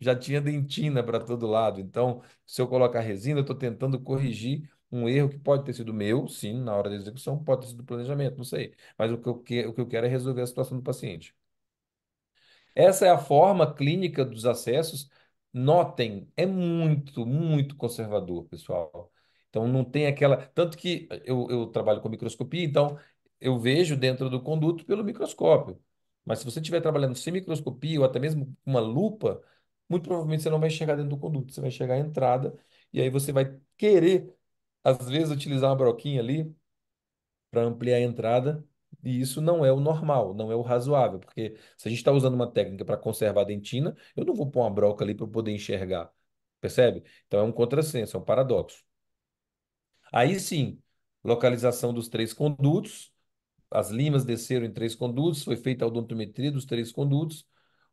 Já tinha dentina para todo lado. Então, se eu colocar resina, eu estou tentando corrigir um erro que pode ter sido meu, sim, na hora da execução, pode ter sido do planejamento, não sei. Mas o que eu, que, o que eu quero é resolver a situação do paciente. Essa é a forma clínica dos acessos. Notem, é muito, muito conservador, pessoal. Então, não tem aquela. Tanto que eu, eu trabalho com microscopia, então eu vejo dentro do conduto pelo microscópio. Mas se você estiver trabalhando sem microscopia ou até mesmo com uma lupa, muito provavelmente você não vai chegar dentro do conduto, você vai chegar à entrada, e aí você vai querer, às vezes, utilizar uma broquinha ali para ampliar a entrada, e isso não é o normal, não é o razoável, porque se a gente está usando uma técnica para conservar a dentina, eu não vou pôr uma broca ali para poder enxergar. Percebe? Então é um contrassenso, é um paradoxo. Aí sim, localização dos três condutos, as limas desceram em três condutos, foi feita a odontometria dos três condutos.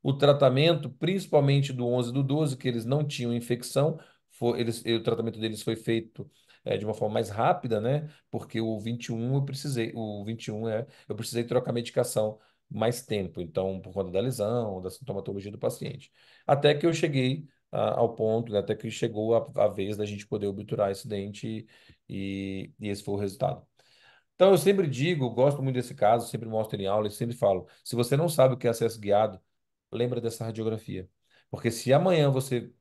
O tratamento, principalmente do 11 e do 12, que eles não tinham infecção, foi, eles, o tratamento deles foi feito é, de uma forma mais rápida, né? Porque o 21 eu precisei, o 21 é, eu precisei trocar medicação mais tempo, então por conta da lesão, da sintomatologia do paciente. Até que eu cheguei a, ah, ao ponto, né? até que chegou a, a, vez da gente poder obturar esse dente e, e esse foi o resultado. Então, eu sempre digo, gosto muito desse caso, sempre mostro em aula e sempre falo: se você não sabe o que é acesso guiado, lembra dessa radiografia. Porque se amanhã você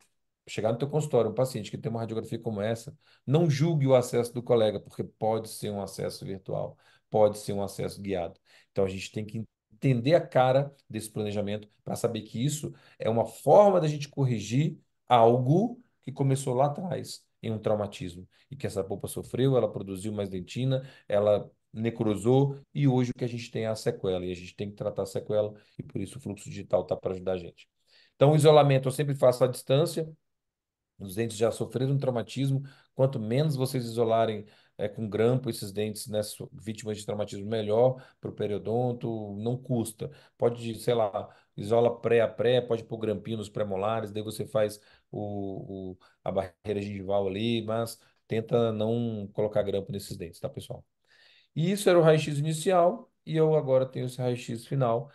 chegar no teu consultório um paciente que tem uma radiografia como essa, não julgue o acesso do colega, porque pode ser um acesso virtual, pode ser um acesso guiado. Então a gente tem que entender a cara desse planejamento para saber que isso é uma forma da gente corrigir algo que começou lá atrás em um traumatismo e que essa polpa sofreu, ela produziu mais dentina, ela necrosou e hoje o que a gente tem é a sequela e a gente tem que tratar a sequela e por isso o fluxo digital está para ajudar a gente. Então, o isolamento eu sempre faço à distância, os dentes já sofreram traumatismo. Quanto menos vocês isolarem é, com grampo esses dentes, né, vítimas de traumatismo, melhor para o periodonto, não custa. Pode, sei lá, isola pré a pré, pode pôr grampinho nos pré-molares, daí você faz o, o, a barreira gengival ali, mas tenta não colocar grampo nesses dentes, tá, pessoal? E isso era o raio-x inicial, e eu agora tenho esse raio-x final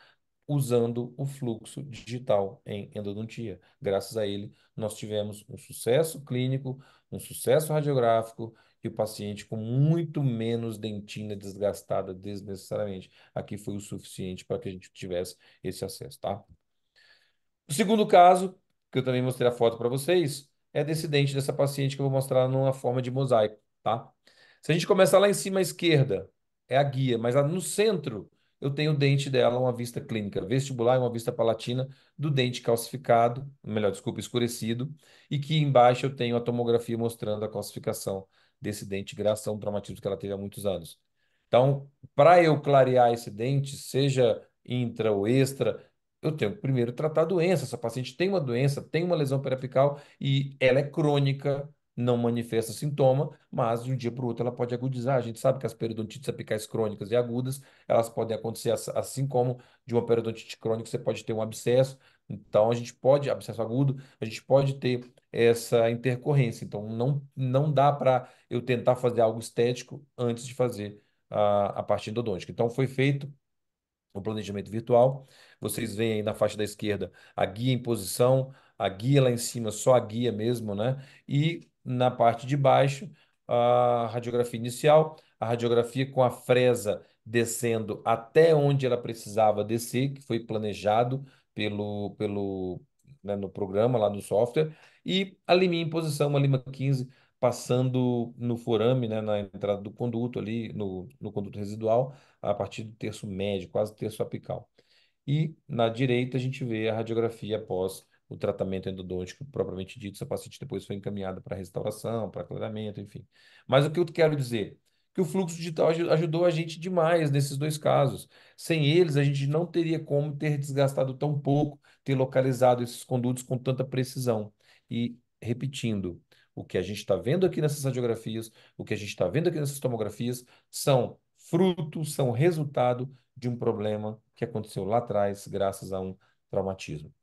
usando o fluxo digital em endodontia. Graças a ele, nós tivemos um sucesso clínico, um sucesso radiográfico e o paciente com muito menos dentina desgastada desnecessariamente. Aqui foi o suficiente para que a gente tivesse esse acesso, tá? O segundo caso, que eu também mostrei a foto para vocês, é desse dente dessa paciente que eu vou mostrar numa forma de mosaico, tá? Se a gente começar lá em cima à esquerda, é a guia, mas lá no centro eu tenho o dente dela, uma vista clínica vestibular e uma vista palatina do dente calcificado, melhor, desculpa, escurecido, e que embaixo eu tenho a tomografia mostrando a calcificação desse dente, graças a um traumatismo que ela teve há muitos anos. Então, para eu clarear esse dente, seja intra ou extra, eu tenho que primeiro tratar a doença. Essa paciente tem uma doença, tem uma lesão periapical e ela é crônica, não manifesta sintoma, mas de um dia para o outro ela pode agudizar. A gente sabe que as periodontites apicais crônicas e agudas, elas podem acontecer assim como de uma periodontite crônica você pode ter um abscesso, então a gente pode, abscesso agudo, a gente pode ter essa intercorrência. Então não, não dá para eu tentar fazer algo estético antes de fazer a, a parte endodôntica. Então foi feito o planejamento virtual. Vocês veem aí na faixa da esquerda a guia em posição, a guia lá em cima, só a guia mesmo, né? E na parte de baixo a radiografia inicial, a radiografia com a fresa descendo até onde ela precisava descer, que foi planejado pelo, pelo né, no programa, lá no software, e a liminha em posição, uma lima 15, passando no forame, né, na entrada do conduto ali, no, no conduto residual, a partir do terço médio, quase terço apical. E na direita a gente vê a radiografia após o tratamento endodôntico propriamente dito, essa paciente depois foi encaminhada para restauração, para clareamento, enfim. Mas o que eu quero dizer? Que o fluxo digital ajudou a gente demais nesses dois casos. Sem eles, a gente não teria como ter desgastado tão pouco, ter localizado esses condutos com tanta precisão. E, repetindo, o que a gente está vendo aqui nessas radiografias, o que a gente está vendo aqui nessas tomografias, são fruto, são resultado de um problema que aconteceu lá atrás, graças a um traumatismo.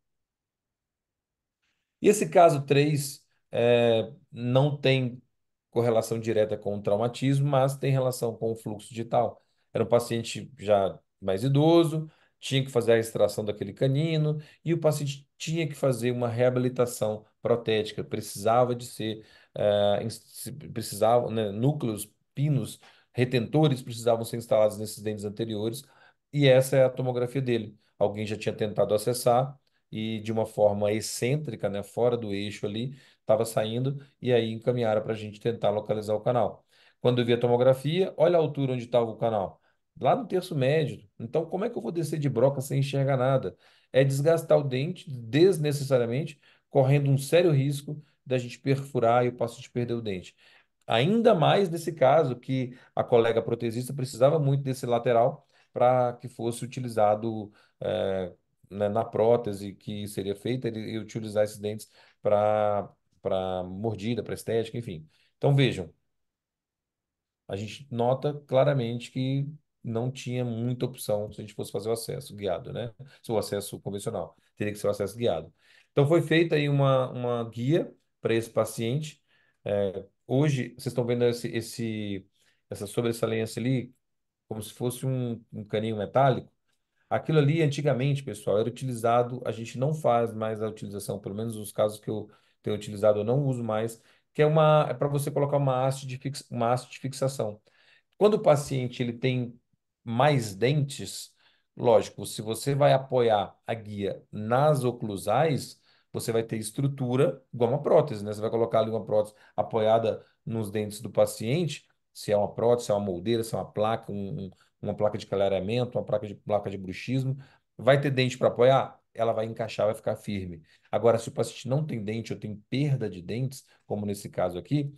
E esse caso 3 é, não tem correlação direta com o traumatismo, mas tem relação com o fluxo digital. Era um paciente já mais idoso, tinha que fazer a extração daquele canino e o paciente tinha que fazer uma reabilitação protética, precisava de ser, é, precisava, né, núcleos, pinos, retentores precisavam ser instalados nesses dentes anteriores e essa é a tomografia dele. Alguém já tinha tentado acessar, e de uma forma excêntrica, né, fora do eixo ali, estava saindo e aí encaminharam para a gente tentar localizar o canal. Quando eu vi a tomografia, olha a altura onde estava o canal. Lá no terço médio. Então, como é que eu vou descer de broca sem enxergar nada? É desgastar o dente desnecessariamente, correndo um sério risco da gente perfurar e o de perder o dente. Ainda mais nesse caso que a colega protesista precisava muito desse lateral para que fosse utilizado é, né, na prótese que seria feita ele, e utilizar esses dentes para mordida, para estética, enfim. Então vejam, a gente nota claramente que não tinha muita opção se a gente fosse fazer o acesso guiado, né? Se o acesso convencional, teria que ser o acesso guiado. Então foi feita aí uma, uma guia para esse paciente. É, hoje, vocês estão vendo esse, esse, essa sobressalência ali, como se fosse um, um caninho metálico. Aquilo ali, antigamente, pessoal, era utilizado, a gente não faz mais a utilização, pelo menos os casos que eu tenho utilizado, eu não uso mais, que é uma é para você colocar uma haste, de fix, uma haste de fixação. Quando o paciente ele tem mais dentes, lógico, se você vai apoiar a guia nas oclusais, você vai ter estrutura igual uma prótese, né? Você vai colocar ali uma prótese apoiada nos dentes do paciente, se é uma prótese, se é uma moldeira, se é uma placa, um, uma placa de clareamento, uma placa de, placa de bruxismo. Vai ter dente para apoiar? Ela vai encaixar, vai ficar firme. Agora, se o paciente não tem dente ou tem perda de dentes, como nesse caso aqui,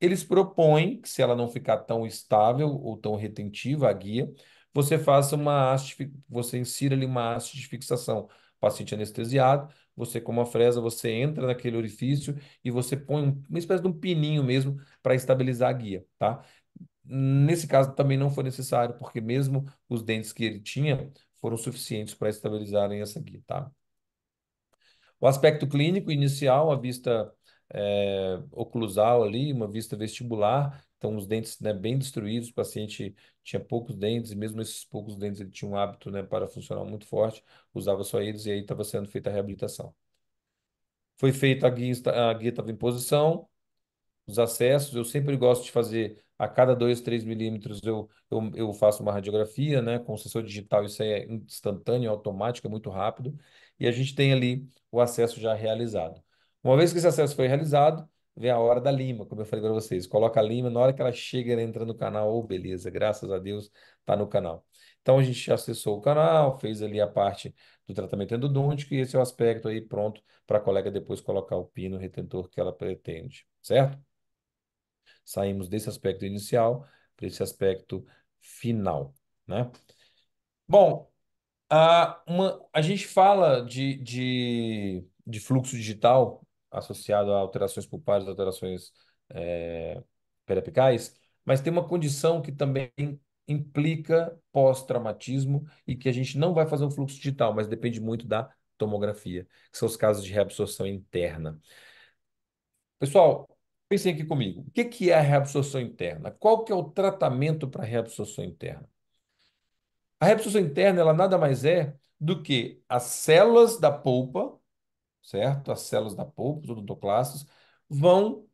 eles propõem que, se ela não ficar tão estável ou tão retentiva a guia, você faça uma haste, você insira ali uma haste de fixação. O paciente anestesiado, você com uma fresa, você entra naquele orifício e você põe uma espécie de um pininho mesmo para estabilizar a guia, tá? Nesse caso também não foi necessário, porque mesmo os dentes que ele tinha foram suficientes para estabilizarem essa guia tá? O aspecto clínico inicial, a vista é, eh, oclusal ali, uma vista vestibular, então os dentes né, bem destruídos, o paciente tinha poucos dentes, e mesmo esses poucos dentes ele tinha um hábito né, para funcionar muito forte, usava só eles e aí estava sendo feita a reabilitação. Foi feita a guia, a guia estava em posição, os acessos, eu sempre gosto de fazer a cada 2, 3 milímetros eu, eu, eu, faço uma radiografia, né? Com sensor digital isso é instantâneo, é automático, é muito rápido. E a gente tem ali o acesso já realizado. Uma vez que esse acesso foi realizado, vem a hora da lima, como eu falei para vocês. Coloca a lima, na hora que ela chega, ela entra no canal, oh, beleza, graças a Deus, está no canal. Então a gente acessou o canal, fez ali a parte do tratamento endodôntico e esse é o aspecto aí pronto para a colega depois colocar o pino retentor que ela pretende, certo? saímos desse aspecto inicial para esse aspecto final, né? Bom, a, uma, a gente fala de, de, de fluxo digital associado a alterações pulpares, alterações é, periapicais, mas tem uma condição que também implica pós-traumatismo e que a gente não vai fazer um fluxo digital, mas depende muito da tomografia, que são os casos de reabsorção interna. Pessoal, Pensem aqui comigo. O que, que é a reabsorção interna? Qual que é o tratamento para a reabsorção interna? A reabsorção interna, ela nada mais é do que as células da polpa, certo? As células da polpa, os odontoclastos, vão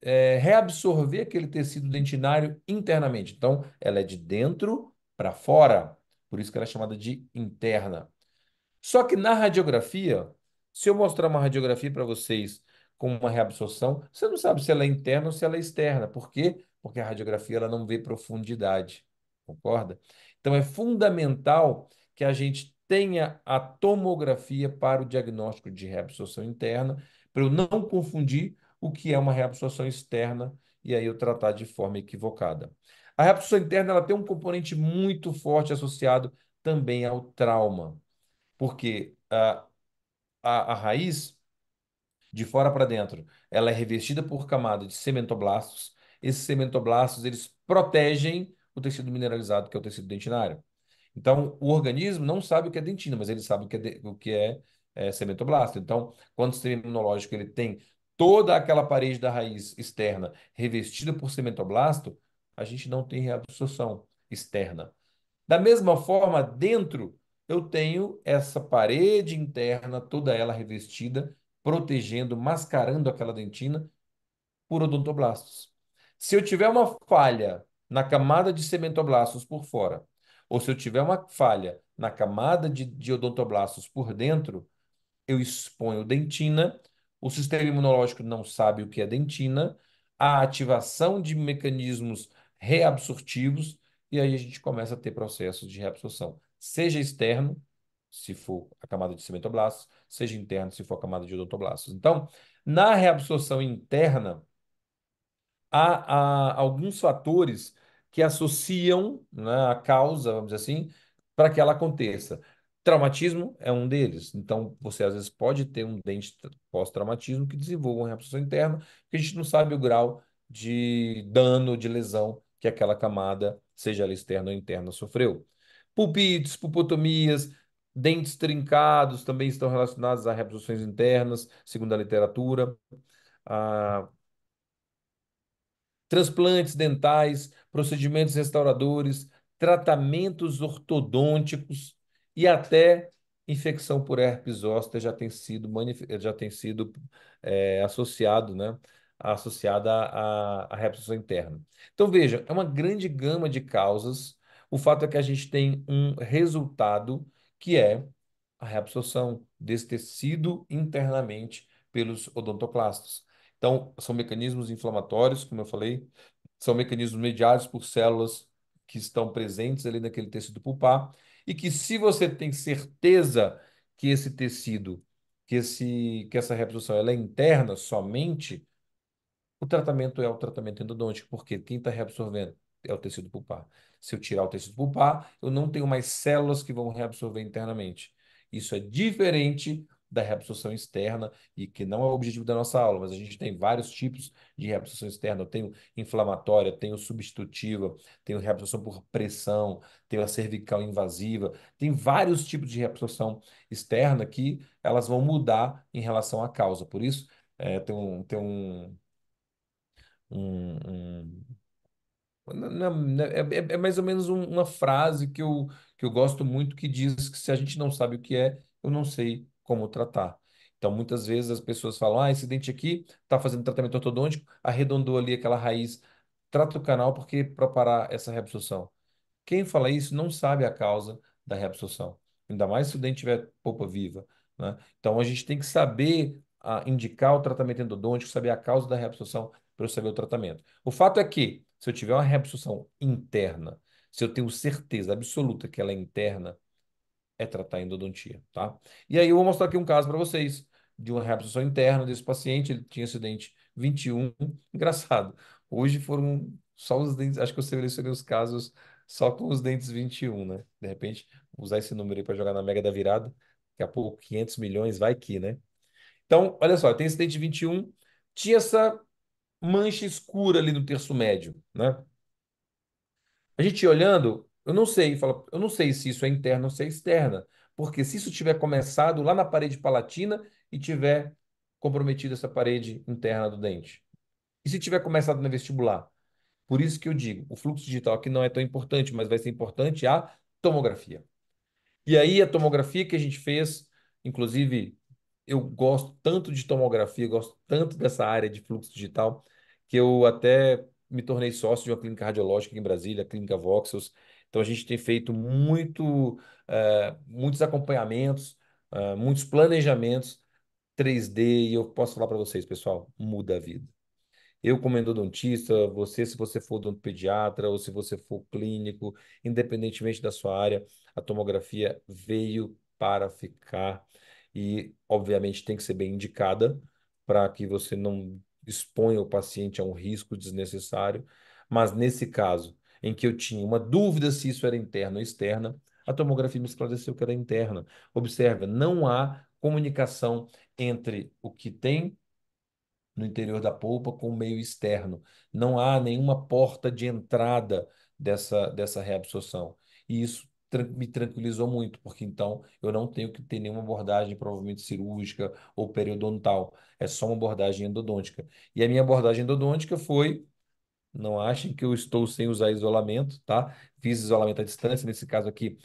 é, reabsorver aquele tecido dentinário internamente. Então, ela é de dentro para fora, por isso que ela é chamada de interna. Só que na radiografia, se eu mostrar uma radiografia para vocês com uma reabsorção, você não sabe se ela é interna ou se ela é externa. Por quê? Porque a radiografia ela não vê profundidade, concorda? Então é fundamental que a gente tenha a tomografia para o diagnóstico de reabsorção interna, para eu não confundir o que é uma reabsorção externa e aí eu tratar de forma equivocada. A reabsorção interna ela tem um componente muito forte associado também ao trauma, porque a, a, a raiz de fora para dentro, ela é revestida por camada de sementoblastos. Esses sementoblastos, eles protegem o tecido mineralizado, que é o tecido dentinário. Então, o organismo não sabe o que é dentina, mas ele sabe o que é, de, o que é, é sementoblasto. Então, quando o sistema imunológico ele tem toda aquela parede da raiz externa revestida por sementoblasto, a gente não tem reabsorção externa. Da mesma forma, dentro eu tenho essa parede interna, toda ela revestida protegendo, mascarando aquela dentina por odontoblastos. Se eu tiver uma falha na camada de sementoblastos por fora, ou se eu tiver uma falha na camada de, de odontoblastos por dentro, eu exponho dentina, o sistema imunológico não sabe o que é dentina, a ativação de mecanismos reabsortivos, e aí a gente começa a ter processos de reabsorção, seja externo, se for a camada de cimentoblastos, seja interno, se for a camada de odontoblastos. Então, na reabsorção interna, há, há alguns fatores que associam né, a causa, vamos dizer assim, para que ela aconteça. Traumatismo é um deles. Então, você às vezes pode ter um dente pós-traumatismo que desenvolva uma reabsorção interna, porque a gente não sabe o grau de dano, de lesão que aquela camada, seja ela externa ou interna, sofreu. Pulpites, pulpotomias, Dentes trincados também estão relacionados a reabsorções internas, segundo a literatura. Ah, transplantes dentais, procedimentos restauradores, tratamentos ortodônticos e até infecção por herpes zoster já tem sido, já tem sido é, associado, né? associada à, à reabsorção interna. Então, veja, é uma grande gama de causas. O fato é que a gente tem um resultado que é a reabsorção desse tecido internamente pelos odontoclastos. Então, são mecanismos inflamatórios, como eu falei, são mecanismos mediados por células que estão presentes ali naquele tecido pulpar e que se você tem certeza que esse tecido, que esse que essa reabsorção ela é interna somente, o tratamento é o tratamento endodôntico, porque quem está reabsorvendo é o tecido pulpar. Se eu tirar o tecido pulpar, eu não tenho mais células que vão reabsorver internamente. Isso é diferente da reabsorção externa e que não é o objetivo da nossa aula, mas a gente tem vários tipos de reabsorção externa. Eu tenho inflamatória, tenho substitutiva, tenho reabsorção por pressão, tenho a cervical invasiva. Tem vários tipos de reabsorção externa que elas vão mudar em relação à causa. Por isso, é, tem um, tem um, um, um né, é, é, é, mais ou menos um, uma frase que eu, que eu gosto muito que diz que se a gente não sabe o que é, eu não sei como tratar. Então, muitas vezes as pessoas falam: ah, esse dente aqui está fazendo tratamento ortodôntico, arredondou ali aquela raiz, trata o canal porque para parar essa reabsorção. Quem fala isso não sabe a causa da reabsorção, ainda mais se o dente tiver polpa viva. Né? Então, a gente tem que saber a, ah, indicar o tratamento endodôntico, saber a causa da reabsorção para eu saber o tratamento. O fato é que se eu tiver uma reabsorção interna, se eu tenho certeza absoluta que ela é interna, é tratar a endodontia, tá? E aí eu vou mostrar aqui um caso para vocês de uma reabsorção interna desse paciente, ele tinha esse dente 21, engraçado. Hoje foram só os dentes, acho que eu selecionei os casos só com os dentes 21, né? De repente, usar esse número aí para jogar na mega da virada, daqui a pouco 500 milhões vai que, né? Então, olha só, tem esse dente 21, tinha essa mancha escura ali no terço médio, né? A gente olhando, eu não sei, fala, eu não sei se isso é interna ou se é externa, porque se isso tiver começado lá na parede palatina e tiver comprometido essa parede interna do dente. E se tiver começado na vestibular? Por isso que eu digo, o fluxo digital aqui não é tão importante, mas vai ser importante a tomografia. E aí a tomografia que a gente fez, inclusive eu gosto tanto de tomografia, gosto tanto dessa área de fluxo digital, que eu até me tornei sócio de uma clínica radiológica aqui em Brasília, a Clínica Voxels. Então a gente tem feito muito, uh, muitos acompanhamentos, uh, muitos planejamentos 3D, e eu posso falar para vocês, pessoal, muda a vida. Eu, como endodontista, você, se você for pediatra ou se você for clínico, independentemente da sua área, a tomografia veio para ficar e, obviamente, tem que ser bem indicada para que você não exponha o paciente a um risco desnecessário. Mas nesse caso, em que eu tinha uma dúvida se isso era interna ou externa, a tomografia me esclareceu que era interna. observe não há comunicação entre o que tem no interior da polpa com o meio externo. Não há nenhuma porta de entrada dessa, dessa reabsorção. E isso me tranquilizou muito, porque então eu não tenho que ter nenhuma abordagem provavelmente cirúrgica ou periodontal, é só uma abordagem endodôntica. E a minha abordagem endodôntica foi não achem que eu estou sem usar isolamento, tá? Fiz isolamento à distância, nesse caso aqui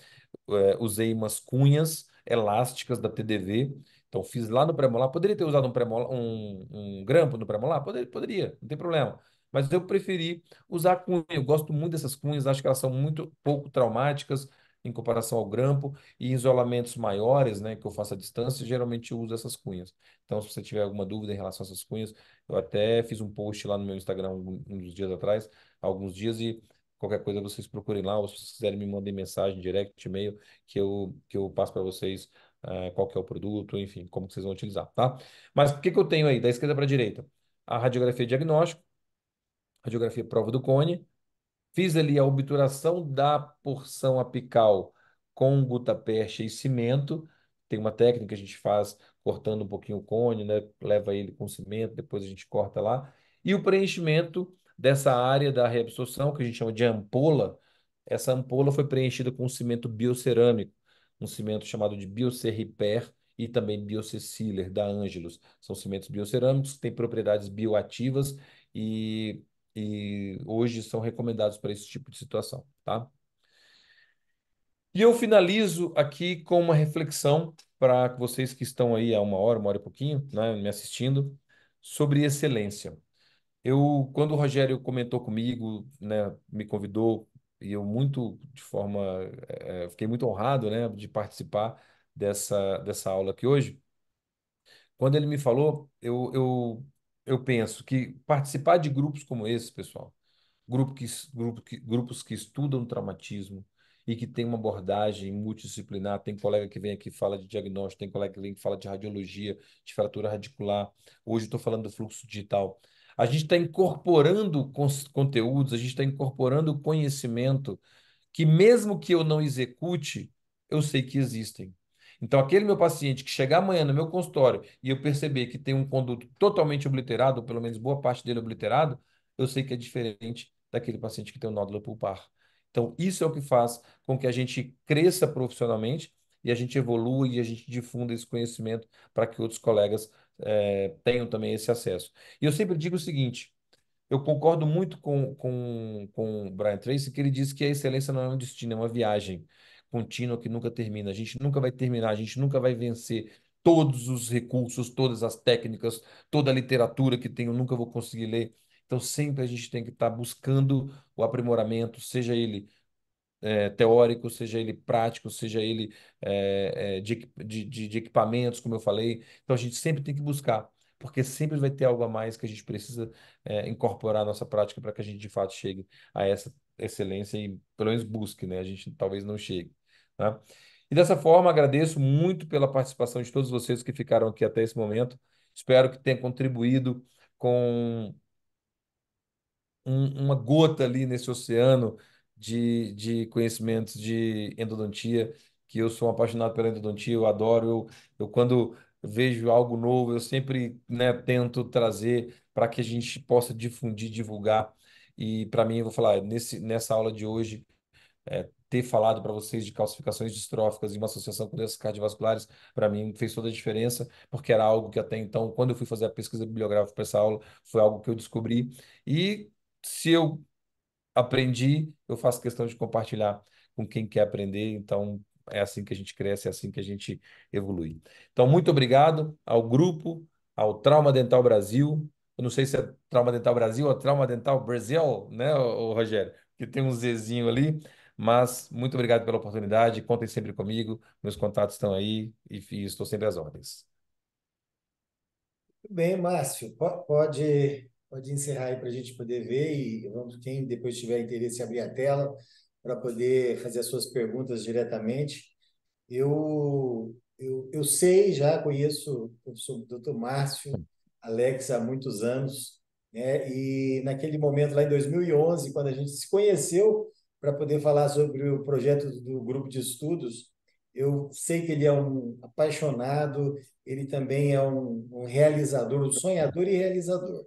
é, usei umas cunhas elásticas da TDV, então fiz lá no pré-molar, poderia ter usado um, pré um, um grampo no pré-molar? Poderia, poderia, não tem problema mas eu preferi usar cunha. Eu gosto muito dessas cunhas, acho que elas são muito pouco traumáticas, em comparação ao grampo, e isolamentos maiores, né, que eu faço à distância, geralmente eu uso essas cunhas. Então, se você tiver alguma dúvida em relação a essas cunhas, eu até fiz um post lá no meu Instagram uns dias atrás, alguns dias, e qualquer coisa vocês procurem lá, ou se vocês quiserem me mandem mensagem, direct, e-mail, que eu, que eu passo para vocês uh, qual que é o produto, enfim, como que vocês vão utilizar, tá? Mas o que, que eu tenho aí, da esquerda para a direita? A radiografia diagnóstico, radiografia prova do cone, Fiz ali a obturação da porção apical com gutapercha e cimento. Tem uma técnica que a gente faz cortando um pouquinho o cone, né? leva ele com cimento, depois a gente corta lá. E o preenchimento dessa área da reabsorção, que a gente chama de ampola, essa ampola foi preenchida com cimento biocerâmico, um cimento chamado de Biocerriper e também Bioceciler, da Angelus. São cimentos biocerâmicos têm propriedades bioativas e e hoje são recomendados para esse tipo de situação, tá? E eu finalizo aqui com uma reflexão para vocês que estão aí há uma hora, uma hora e pouquinho, né, me assistindo, sobre excelência. Eu, quando o Rogério comentou comigo, né, me convidou e eu muito de forma, é, fiquei muito honrado, né, de participar dessa dessa aula aqui hoje. Quando ele me falou, eu, eu eu penso que participar de grupos como esse, pessoal, grupo que, grupo que, grupos que estudam traumatismo e que tem uma abordagem multidisciplinar, tem colega que vem aqui e fala de diagnóstico, tem colega que vem que fala de radiologia, de fratura radicular, hoje estou falando do fluxo digital. A gente está incorporando conteúdos, a gente está incorporando conhecimento que mesmo que eu não execute, eu sei que existem. Então, aquele meu paciente que chegar amanhã no meu consultório e eu perceber que tem um conduto totalmente obliterado, ou pelo menos boa parte dele obliterado, eu sei que é diferente daquele paciente que tem um nódulo pulpar. Então, isso é o que faz com que a gente cresça profissionalmente e a gente evolua e a gente difunda esse conhecimento para que outros colegas é, tenham também esse acesso. E eu sempre digo o seguinte, eu concordo muito com, com, com o Brian Tracy, que ele diz que a excelência não é um destino, é uma viagem contínua que nunca termina. A gente nunca vai terminar, a gente nunca vai vencer todos os recursos, todas as técnicas, toda a literatura que tenho nunca vou conseguir ler. Então, sempre a gente tem que estar tá buscando o aprimoramento, seja ele é, teórico, seja ele prático, seja ele é, é de, de, de equipamentos, como eu falei. Então, a gente sempre tem que buscar porque sempre vai ter algo a mais que a gente precisa é, incorporar à nossa prática para que a gente de fato chegue a essa excelência e pelo menos busque, né? A gente talvez não chegue. Tá? E dessa forma, agradeço muito pela participação de todos vocês que ficaram aqui até esse momento. Espero que tenha contribuído com um, uma gota ali nesse oceano de, de conhecimentos de endodontia, que eu sou apaixonado pela endodontia, eu adoro. Eu, eu quando vejo algo novo, eu sempre né, tento trazer para que a gente possa difundir, divulgar. E para mim, eu vou falar, nesse, nessa aula de hoje, é, ter falado para vocês de calcificações distróficas e uma associação com doenças cardiovasculares, para mim fez toda a diferença, porque era algo que até então, quando eu fui fazer a pesquisa bibliográfica para essa aula, foi algo que eu descobri. E se eu aprendi, eu faço questão de compartilhar com quem quer aprender, então é assim que a gente cresce, é assim que a gente evolui. Então, muito obrigado ao grupo, ao Trauma Dental Brasil. Eu não sei se é Trauma Dental Brasil ou Trauma Dental Brasil, né, o Rogério? Que tem um zezinho ali. Mas muito obrigado pela oportunidade. Contem sempre comigo. Meus contatos estão aí e, e estou sempre às ordens. Muito bem, Márcio. Pode, pode encerrar aí para a gente poder ver e vamos, quem depois tiver interesse, abrir a tela para poder fazer as suas perguntas diretamente. Eu, eu, eu sei, já conheço o professor Dr. Márcio Alex há muitos anos, né? e naquele momento, lá em 2011, quando a gente se conheceu, para poder falar sobre o projeto do grupo de estudos. Eu sei que ele é um apaixonado, ele também é um, um realizador, um sonhador e realizador.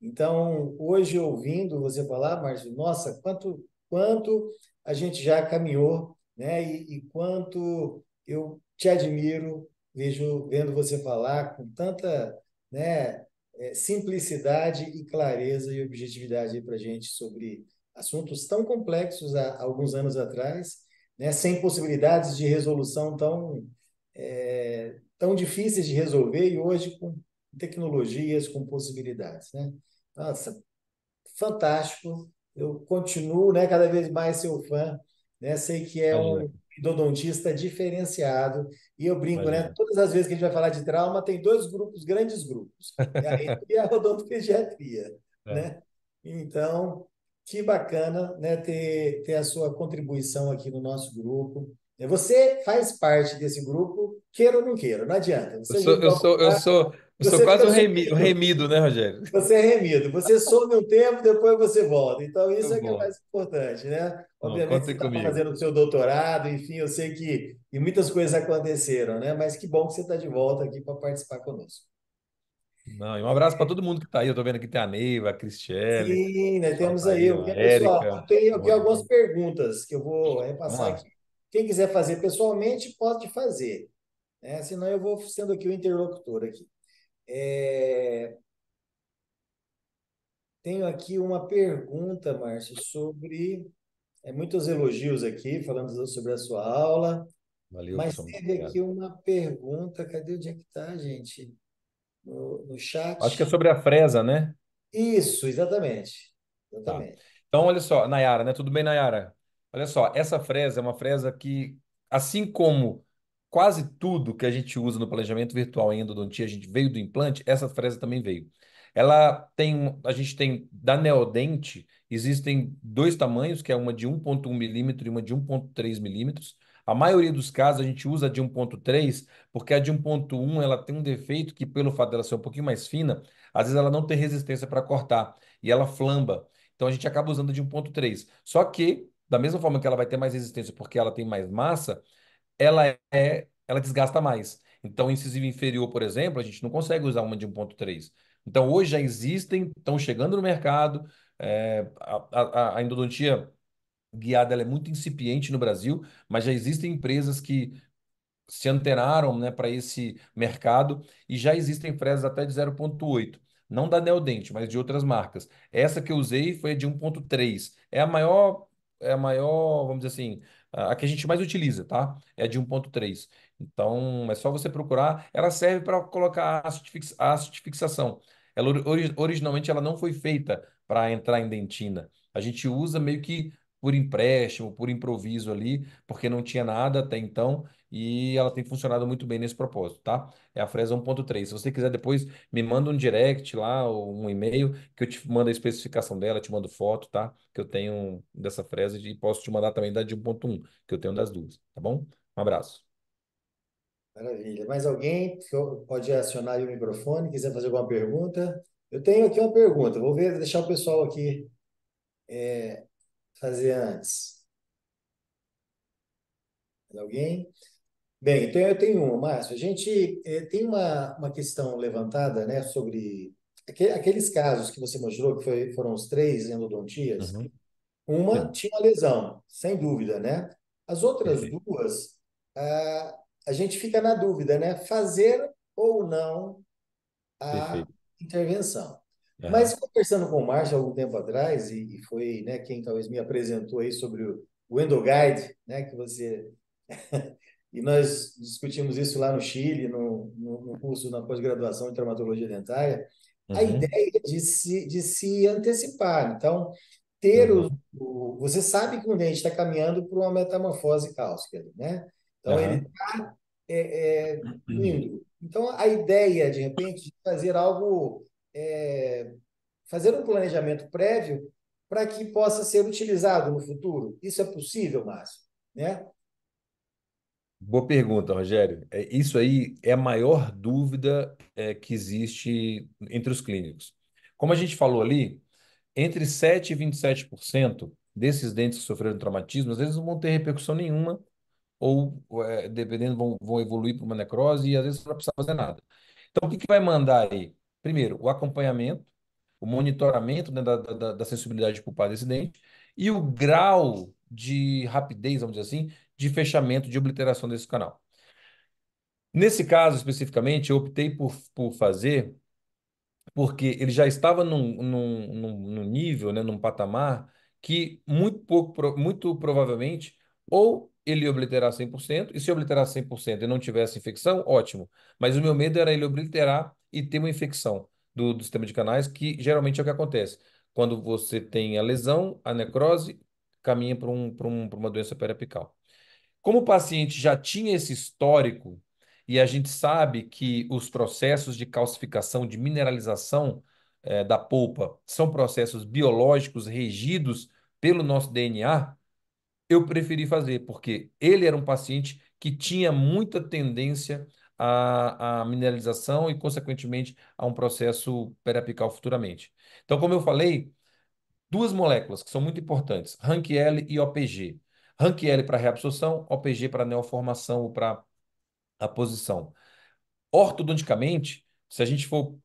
Então, hoje, ouvindo você falar, Márcio, nossa, quanto, quanto a gente já caminhou, né? E, e quanto eu te admiro, vejo, vendo você falar com tanta né, é, simplicidade e clareza e objetividade para a gente sobre assuntos tão complexos há, alguns anos atrás, né, sem possibilidades de resolução tão, é, tão difíceis de resolver e hoje com tecnologias, com possibilidades. Né? Nossa, fantástico. Eu continuo né, cada vez mais seu fã. Né? Sei que é um endodontista diferenciado. E eu brinco, né? Todas as vezes que a gente vai falar de trauma, tem dois grupos, grandes grupos. É a e a odontopediatria, é. né? Então, que bacana né, ter, ter a sua contribuição aqui no nosso grupo. É, você faz parte desse grupo, queira ou não queira, não adianta. Você eu sou, eu sou, eu sou, eu sou quase o remido, remido, né, Rogério? Você é remido, você some um tempo, depois você volta. Então, isso é o que é mais importante, né? Bom, Obviamente, você está fazendo o seu doutorado, enfim, eu sei que e muitas coisas aconteceram, né? Mas que bom que você está de volta aqui para participar conosco. Não, e um abraço para todo mundo que está aí. Eu estou vendo que tem a Neiva, a Cristiane. Sim, né? temos aí. Eu, é pessoal, eu tenho aqui algumas perguntas que eu vou repassar aqui. Quem quiser fazer pessoalmente, pode fazer. Né? Senão eu vou sendo aqui o interlocutor aqui. É... Tenho aqui uma pergunta, Márcio, sobre... É, muitos elogios aqui, falando sobre a sua aula. Valeu, Mas teve aqui uma pergunta. Cadê onde é que está, gente? no, no chat. Acho que é sobre a Fresa, né? Isso, exatamente. Tá. exatamente. Tá. Então, olha só, Nayara, né? Tudo bem, Nayara? Olha só, essa Fresa é uma Fresa que, assim como quase tudo que a gente usa no planejamento virtual em endodontia, a gente veio do implante, essa fresa também veio. Ela tem, a gente tem da Neodente, existem dois tamanhos, que é uma de 1.1 milímetro e uma de 1.3 milímetros. A maioria dos casos a gente usa a de 1.3, porque a de 1.1 ela tem um defeito que, pelo fato dela ser um pouquinho mais fina, às vezes ela não tem resistência para cortar e ela flamba. Então a gente acaba usando a de 1.3. Só que, da mesma forma que ela vai ter mais resistência porque ela tem mais massa, ela é ela desgasta mais. Então, incisivo inferior, por exemplo, a gente não consegue usar uma de 1.3. Então, hoje já existem, estão chegando no mercado. É, a, a, a endodontia guiada é muito incipiente no Brasil, mas já existem empresas que se antenaram né, para esse mercado e já existem fresas até de 0,8. Não da Neodente, mas de outras marcas. Essa que eu usei foi de 1,3. É a maior, é a maior, vamos dizer assim, a que a gente mais utiliza, tá? É a de 1,3. Então, é só você procurar. Ela serve para colocar a aço de fixação. Ela, originalmente, ela não foi feita para entrar em dentina. A gente usa meio que por empréstimo, por improviso ali, porque não tinha nada até então, e ela tem funcionado muito bem nesse propósito, tá? É a Fresa 1.3. Se você quiser depois, me manda um direct lá, ou um e-mail, que eu te mando a especificação dela, te mando foto, tá? Que eu tenho dessa Fresa e posso te mandar também da de 1.1, que eu tenho das duas, tá bom? Um abraço. Maravilha. Mais alguém pode acionar o microfone, quiser fazer alguma pergunta? Eu tenho aqui uma pergunta, vou ver, deixar o pessoal aqui. É, fazer antes? Alguém? Bem, então eu tenho uma, Márcio. A gente eh, tem uma, uma questão levantada né, sobre aqu aqueles casos que você mostrou, que foi, foram os três endodontias. Uhum. Uma é. tinha uma lesão, sem dúvida, né? As outras é. duas, a a gente fica na dúvida, né? Fazer ou não a Perfeito. intervenção. Mas conversando com o Márcio algum tempo atrás, e, e, foi né, quem talvez me apresentou aí sobre o, Endoguide, né, que você. e nós discutimos isso lá no Chile, no, no, no curso na pós-graduação de traumatologia dentária, uhum. a ideia de se, de se antecipar. Então, ter uhum. o, o, Você sabe que um dente está caminhando para uma metamorfose cáustica, né? Então, uhum. ele está é, é, uhum. indo. Então, a ideia, de repente, de fazer algo é, fazer um planejamento prévio para que possa ser utilizado no futuro? Isso é possível, Márcio? Né? Boa pergunta, Rogério. É, isso aí é a maior dúvida é, que existe entre os clínicos. Como a gente falou ali, entre 7% e 27% desses dentes que sofreram traumatismo, às vezes não vão ter repercussão nenhuma, ou, é, dependendo, vão, vão evoluir para uma necrose e às vezes não vai precisar fazer nada. Então, o que, que vai mandar aí? primeiro, o acompanhamento, o monitoramento né, da, da, da, sensibilidade de do incidente e o grau de rapidez, vamos dizer assim, de fechamento, de obliteração desse canal. Nesse caso, especificamente, eu optei por, por fazer porque ele já estava num, num, num nível, né, num patamar que muito pouco, muito provavelmente, ou ele obliterar 100%, e se obliterar 100% e não tivesse infecção, ótimo. Mas o meu medo era ele obliterar e ter uma infecção do, do sistema de canais, que geralmente é o que acontece. Quando você tem a lesão, a necrose, caminha para um, um, uma doença periapical. Como o paciente já tinha esse histórico, e a gente sabe que os processos de calcificação, de mineralização é, da polpa, são processos biológicos regidos pelo nosso DNA, eu preferi fazer, porque ele era um paciente que tinha muita tendência à, à mineralização e, consequentemente, a um processo periapical futuramente. Então, como eu falei, duas moléculas que são muito importantes, RANK-L e OPG. RANK-L para reabsorção, OPG para neoformação ou para a posição. Ortodonticamente, se a gente for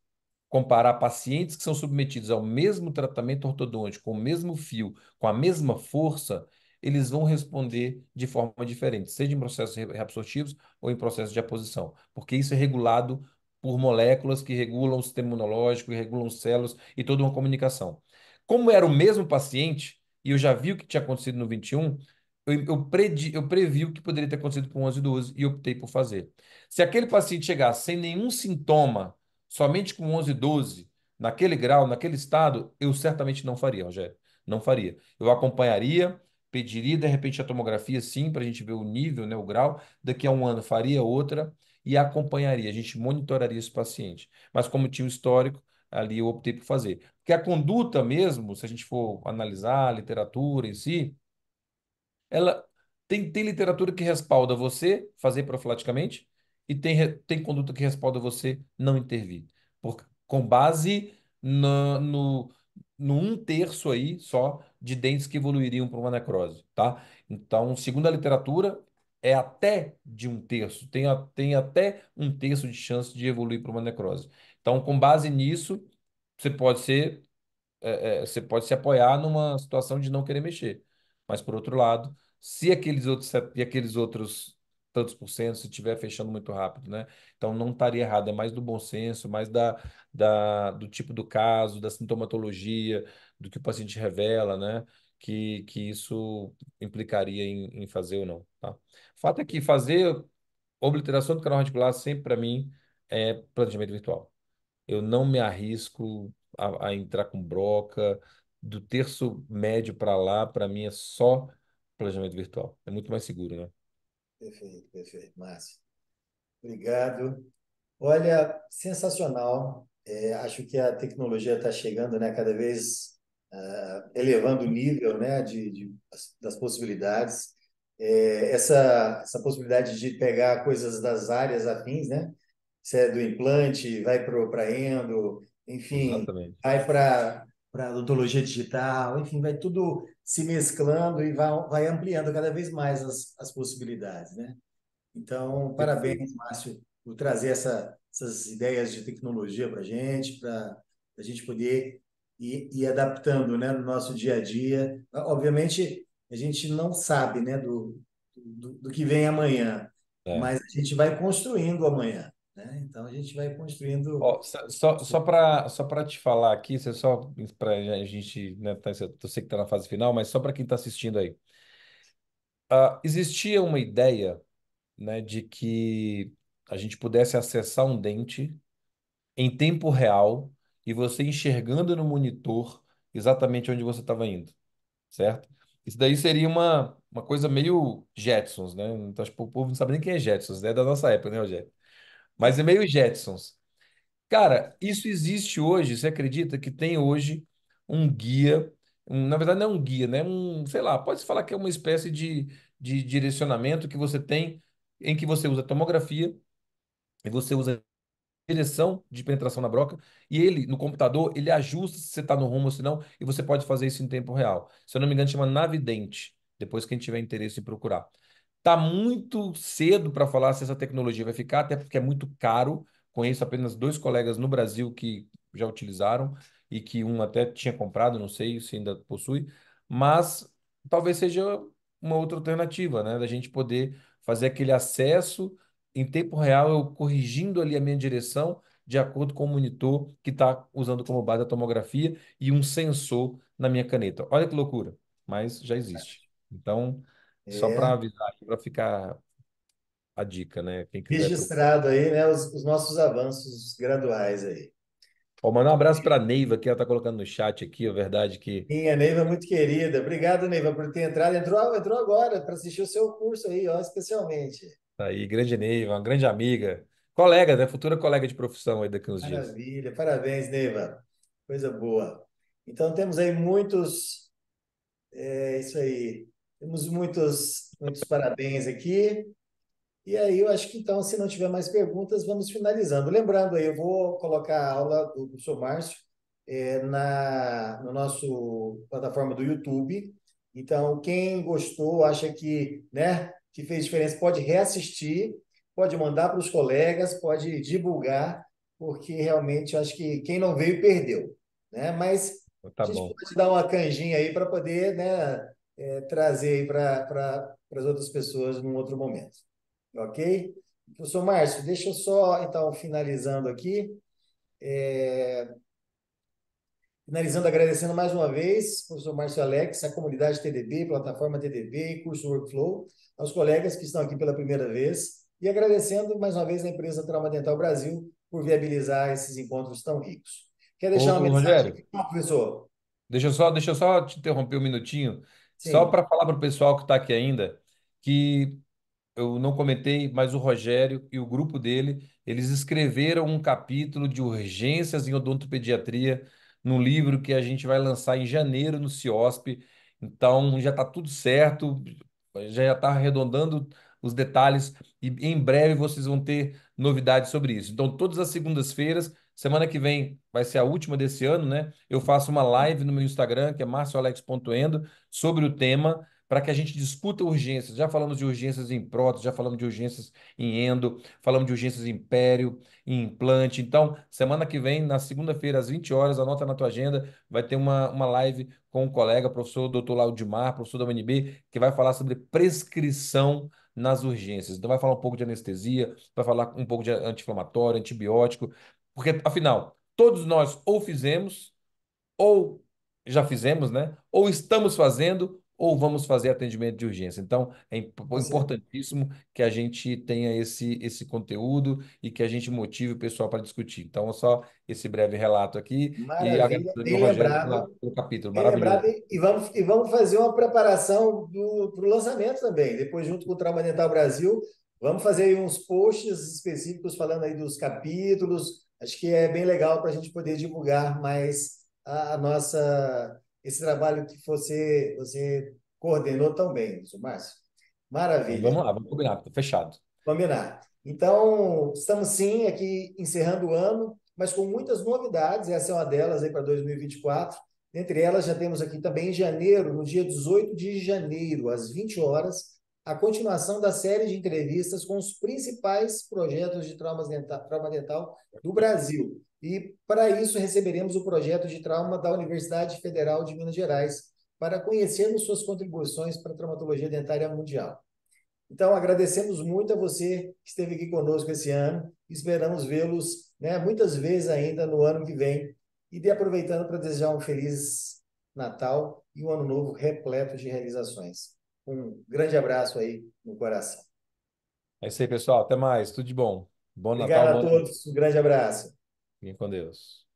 comparar pacientes que são submetidos ao mesmo tratamento ortodôntico, com o mesmo fio, com a mesma força, eles vão responder de forma diferente, seja em processos reabsortivos ou em processos de aposição, porque isso é regulado por moléculas que regulam o sistema imunológico, que regulam células e toda uma comunicação. Como era o mesmo paciente, e eu já vi o que tinha acontecido no 21, eu, eu, predi, eu previ o que poderia ter acontecido com 11 e 12 e optei por fazer. Se aquele paciente chegasse sem nenhum sintoma, somente com 11 e 12, naquele grau, naquele estado, eu certamente não faria, Rogério. Não faria. Eu acompanharia, pediria de repente a tomografia, sim, para a gente ver o nível, né, o grau. Daqui a um ano faria outra e acompanharia, a gente monitoraria esse paciente. Mas como tinha o histórico, ali eu optei por fazer. Porque a conduta mesmo, se a gente for analisar a literatura em si, ela tem, tem literatura que respalda você fazer profilaticamente e tem, tem conduta que respalda você não intervir. Por, com base no, no, no um terço aí só de dentes que evoluiriam para uma necrose, tá? Então, segundo a literatura, é até de um terço, tem, a, tem até um terço de chance de evoluir para uma necrose. Então, com base nisso, você pode ser, é, é, você pode se apoiar numa situação de não querer mexer. Mas, por outro lado, se aqueles outros, se aqueles outros tantos por cento se estiver fechando muito rápido, né? Então não estaria errado, é mais do bom senso, mais da, da, do tipo do caso, da sintomatologia, do que o paciente revela, né? Que, que isso implicaria em, em fazer ou não, tá? Fato é que fazer obliteração do canal radicular sempre para mim é planejamento virtual. Eu não me arrisco a, a entrar com broca, do terço médio para lá, para mim é só planejamento virtual. É muito mais seguro, né? Perfeito, perfeito, Márcio. Obrigado. Olha, sensacional. É, acho que a tecnologia está chegando, né, cada vez uh, elevando o nível, né, de, de das possibilidades. É, essa essa possibilidade de pegar coisas das áreas afins, né? Se é do implante, vai para endo, enfim, Exatamente. vai para para odontologia digital, enfim, vai tudo se mesclando e vai, vai ampliando cada vez mais as, as possibilidades, né? Então, parabéns, Márcio, por trazer essa, essas ideias de tecnologia para a gente, para a gente poder ir, ir, adaptando né, no nosso dia a dia. Obviamente, a gente não sabe né, do, do, do que vem amanhã, é. mas a gente vai construindo amanhã. Né? Então a gente vai construindo. só só para só para te falar aqui, você só para a gente, né, tá, eu sei que está na fase final, mas só para quem está assistindo aí. Uh, existia uma ideia né, de que a gente pudesse acessar um dente em tempo real e você enxergando no monitor exatamente onde você estava indo, certo? Isso daí seria uma, uma coisa meio Jetsons, né? Então, o povo não sabe nem quem é Jetsons, né? É da nossa época, né, Rogério? Mas é meio Jetsons. Cara, isso existe hoje. Você acredita que tem hoje um guia? Um, na verdade, não é um guia, né? Um, sei lá, pode-se falar que é uma espécie de, de direcionamento que você tem, em que você usa tomografia e você usa direção de penetração na broca, e ele, no computador, ele ajusta se você está no rumo ou se não, e você pode fazer isso em tempo real. Se eu não me engano, chama Navidente, depois quem tiver interesse em procurar. Está muito cedo para falar se essa tecnologia vai ficar, até porque é muito caro. Conheço apenas dois colegas no Brasil que já utilizaram e que um até tinha comprado, não sei se ainda possui, mas talvez seja uma outra alternativa, né? Da gente poder fazer aquele acesso em tempo real, eu corrigindo ali a minha direção de acordo com o monitor que está usando como base a tomografia e um sensor na minha caneta. Olha que loucura, mas já existe. Então, é. Só para avisar, para ficar a dica, né? Registrado aí, né? Os, os, nossos avanços graduais aí. Ó, mandar um abraço para a Neiva, que ela está colocando no chat aqui, a verdade que. Sim, a Neiva é muito querida. Obrigado, Neiva, por ter entrado. Entrou, entrou agora para assistir o seu curso aí, ó, especialmente. Tá aí, grande Neiva, uma grande amiga. Colega, né? Futura colega de profissão aí daqui uns Maravilha. dias. Maravilha, parabéns, Neiva. Coisa boa. Então temos aí muitos. É isso aí. Temos muitos, muitos parabéns aqui. E aí, eu acho que então, se não tiver mais perguntas, vamos finalizando. Lembrando aí, eu vou colocar a aula do professor Márcio é, na no nosso plataforma do YouTube. Então, quem gostou, acha que, né, que fez diferença, pode reassistir, pode mandar para os colegas, pode divulgar, porque realmente eu acho que quem não veio perdeu, né? Mas tá a gente bom. pode dar uma canjinha aí para poder, né, é, trazer para pra, as outras pessoas num outro momento. Ok? Professor Márcio, deixa eu só, então, finalizando aqui. É... Finalizando, agradecendo mais uma vez, professor Márcio Alex, a comunidade TDB, plataforma TDB, curso Workflow, aos colegas que estão aqui pela primeira vez, e agradecendo mais uma vez a empresa Trauma Dental Brasil por viabilizar esses encontros tão ricos. Quer deixar Ô, uma mensagem? Rogério, aqui, professor. Deixa eu só, deixa eu só te interromper um minutinho. Só para falar para o pessoal que está aqui ainda, que eu não comentei, mas o Rogério e o grupo dele, eles escreveram um capítulo de urgências em odontopediatria no livro que a gente vai lançar em janeiro no CIOSP. Então já está tudo certo, já está arredondando os detalhes e em breve vocês vão ter novidades sobre isso. Então, todas as segundas-feiras Semana que vem vai ser a última desse ano, né? Eu faço uma live no meu Instagram, que é marcioalex.endo, sobre o tema, para que a gente discuta urgências. Já falamos de urgências em prótese, já falamos de urgências em endo, falamos de urgências em pério, em implante. Então, semana que vem, na segunda-feira, às 20 horas, anota na tua agenda, vai ter uma, uma live com um colega, professor Dr. Laudimar, professor da UNB, que vai falar sobre prescrição nas urgências. Então, vai falar um pouco de anestesia, vai falar um pouco de anti-inflamatório, antibiótico, porque, afinal, todos nós ou fizemos, ou já fizemos, né? Ou estamos fazendo, ou vamos fazer atendimento de urgência. Então, é importantíssimo que a gente tenha esse, esse conteúdo e que a gente motive o pessoal para discutir. Então, é só esse breve relato aqui. Maravilha, e agradeço ao capítulo. Maravilhoso. E vamos, e vamos fazer uma preparação para o lançamento também. Depois, junto com o Trauma Dental Brasil, vamos fazer uns posts específicos falando aí dos capítulos, acho que é bem legal para a gente poder divulgar mais a, a, nossa esse trabalho que você você coordenou tão bem, Márcio. Maravilha. Vamos lá, vamos combinar, tá fechado. Combinar. Então, estamos sim aqui encerrando o ano, mas com muitas novidades, essa é uma delas aí para 2024. Entre elas, já temos aqui também em janeiro, no dia 18 de janeiro, às 20 horas, a continuação da série de entrevistas com os principais projetos de dental, trauma dental do Brasil. E, para isso, receberemos o projeto de trauma da Universidade Federal de Minas Gerais, para conhecermos suas contribuições para a traumatologia dentária mundial. Então, agradecemos muito a você que esteve aqui conosco esse ano. Esperamos vê-los né, muitas vezes ainda no ano que vem. E de aproveitando para desejar um feliz Natal e um ano novo repleto de realizações. Um grande abraço aí no coração. É isso aí, pessoal. Até mais. Tudo de bom. Bom Obrigado Natal. Obrigado a todos. Um grande abraço. Fiquem com Deus.